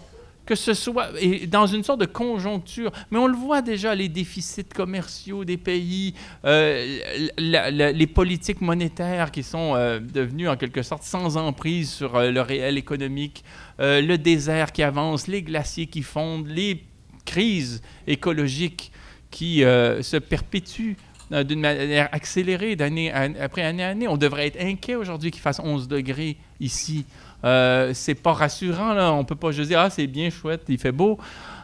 Speaker 2: que ce soit et dans une sorte de conjoncture. Mais on le voit déjà, les déficits commerciaux des pays, euh, les politiques monétaires qui sont euh, devenues en quelque sorte sans emprise sur euh, le réel économique, le désert qui avance, les glaciers qui fondent, les crises écologiques qui se perpétuent d'une manière accélérée d'année après année année. On devrait être inquiet aujourd'hui qu'il fasse 11 degrés ici. Euh, c'est pas rassurant, là. On peut pas juste dire, ah, c'est bien chouette, il fait beau.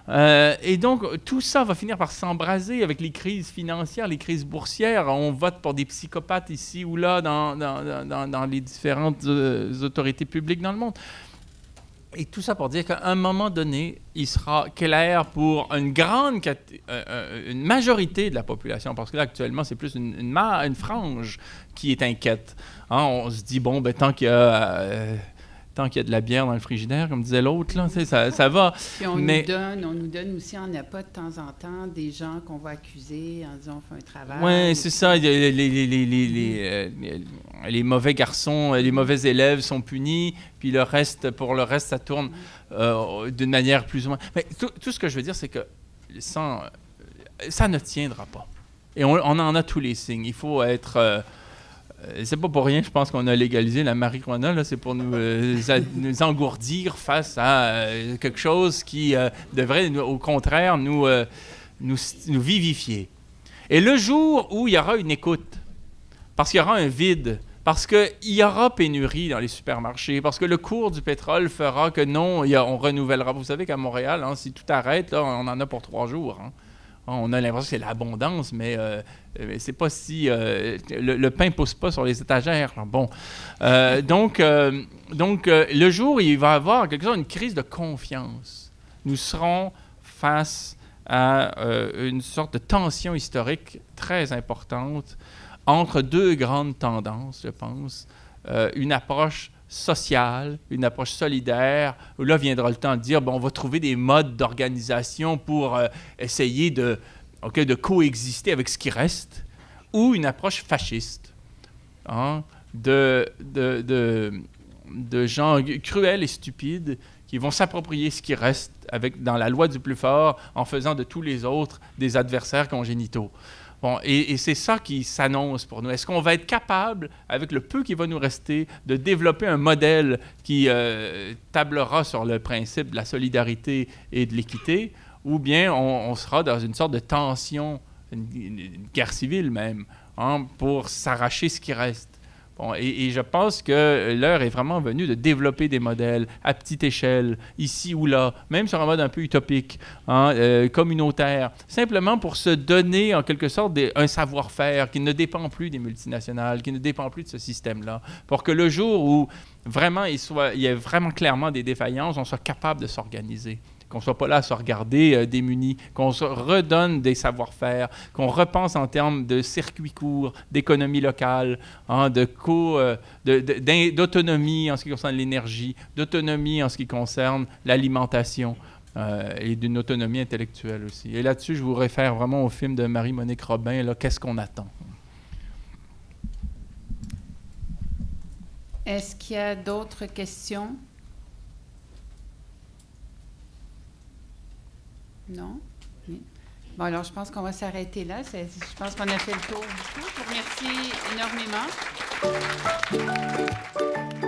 Speaker 2: Euh, et donc, tout ça va finir par s'embraser avec les crises financières, les crises boursières. On vote pour des psychopathes ici ou là dans, dans, dans, les différentes euh, autorités publiques dans le monde. Et tout ça pour dire qu'à un moment donné, il sera clair pour une grande une majorité de la population, parce que là, actuellement, c'est plus une, une, une, frange qui est inquiète. Hein, on se dit, bon, ben, tant qu'il y a tant qu'il y a de la bière dans le frigidaire, comme disait l'autre, là, ça, va. on, nous
Speaker 1: donne, on nous donne aussi n'a pas de temps en temps des gens qu'on va accuser en disant on fait un travail. Oui, c'est ça.
Speaker 2: Euh, les, mauvais garçons, euh, les mauvais élèves sont punis, puis le reste, pour le reste, ça tourne euh, d'une manière plus ou moins. Mais tout, ce que je veux dire, c'est que ça ne tiendra pas. Et on, en a tous les signes. Il faut être. Euh, c'est pas pour rien, je pense qu'on a légalisé la marijuana. Là, c'est pour nous, euh, engourdir face à euh, quelque chose qui devrait, au contraire, nous, nous, vivifier. Et le jour où il y aura une écoute, parce qu'il y aura un vide, parce qu'il y aura pénurie dans les supermarchés, parce que le cours du pétrole fera que non, on renouvellera. Vous savez qu'à Montréal, hein, si tout arrête, on en a pour trois jours. Hein. Hein, on a l'impression que c'est l'abondance, mais euh, c'est pas si. Euh, le, pain pain pousse pas sur les étagères. Bon. Euh, donc, donc le jour où il va y avoir quelque chose, une crise de confiance, nous serons face à une sorte de tension historique très importante entre deux grandes tendances, je pense. une approche sociale, une approche solidaire, où là viendra le temps de dire, bon, on va trouver des modes d'organisation pour euh, essayer de, de coexister avec ce qui reste, ou une approche fasciste hein, de, de, de, de gens cruels et stupides qui vont s'approprier ce qui reste avec, dans la loi du plus fort en faisant de tous les autres des adversaires congénitaux. Bon, et, c'est ça qui s'annonce pour nous. Est-ce qu'on va être capable, avec le peu qui va nous rester, de développer un modèle qui euh, tablera sur le principe de la solidarité et de l'équité, ou bien on, sera dans une sorte de tension, une, guerre civile même, hein, pour s'arracher ce qui reste? et, je pense que l'heure est vraiment venue de développer des modèles à petite échelle, ici ou là, même sur un mode un peu utopique, hein, euh, communautaire, simplement pour se donner en quelque sorte un savoir-faire qui ne dépend plus des multinationales, qui ne dépend plus de ce système-là, pour que le jour où vraiment il, il y ait vraiment clairement des défaillances, on soit capable de s'organiser qu'on soit pas là à se regarder euh, démunis, qu'on se redonne des savoir-faire, qu'on repense en termes de circuits courts, d'économie locale, hein, de co, euh, d'autonomie en ce qui concerne l'énergie, d'autonomie en ce qui concerne l'alimentation. Euh, et d'une autonomie intellectuelle aussi. Et là-dessus, je vous réfère vraiment au film de Marie-Monique Robin, Qu'est-ce qu'on attend?
Speaker 1: Est-ce qu'il y a d'autres questions? Non? Bon, alors je pense qu'on va s'arrêter là. Je pense qu'on a fait le tour du coup. Je vous remercie énormément.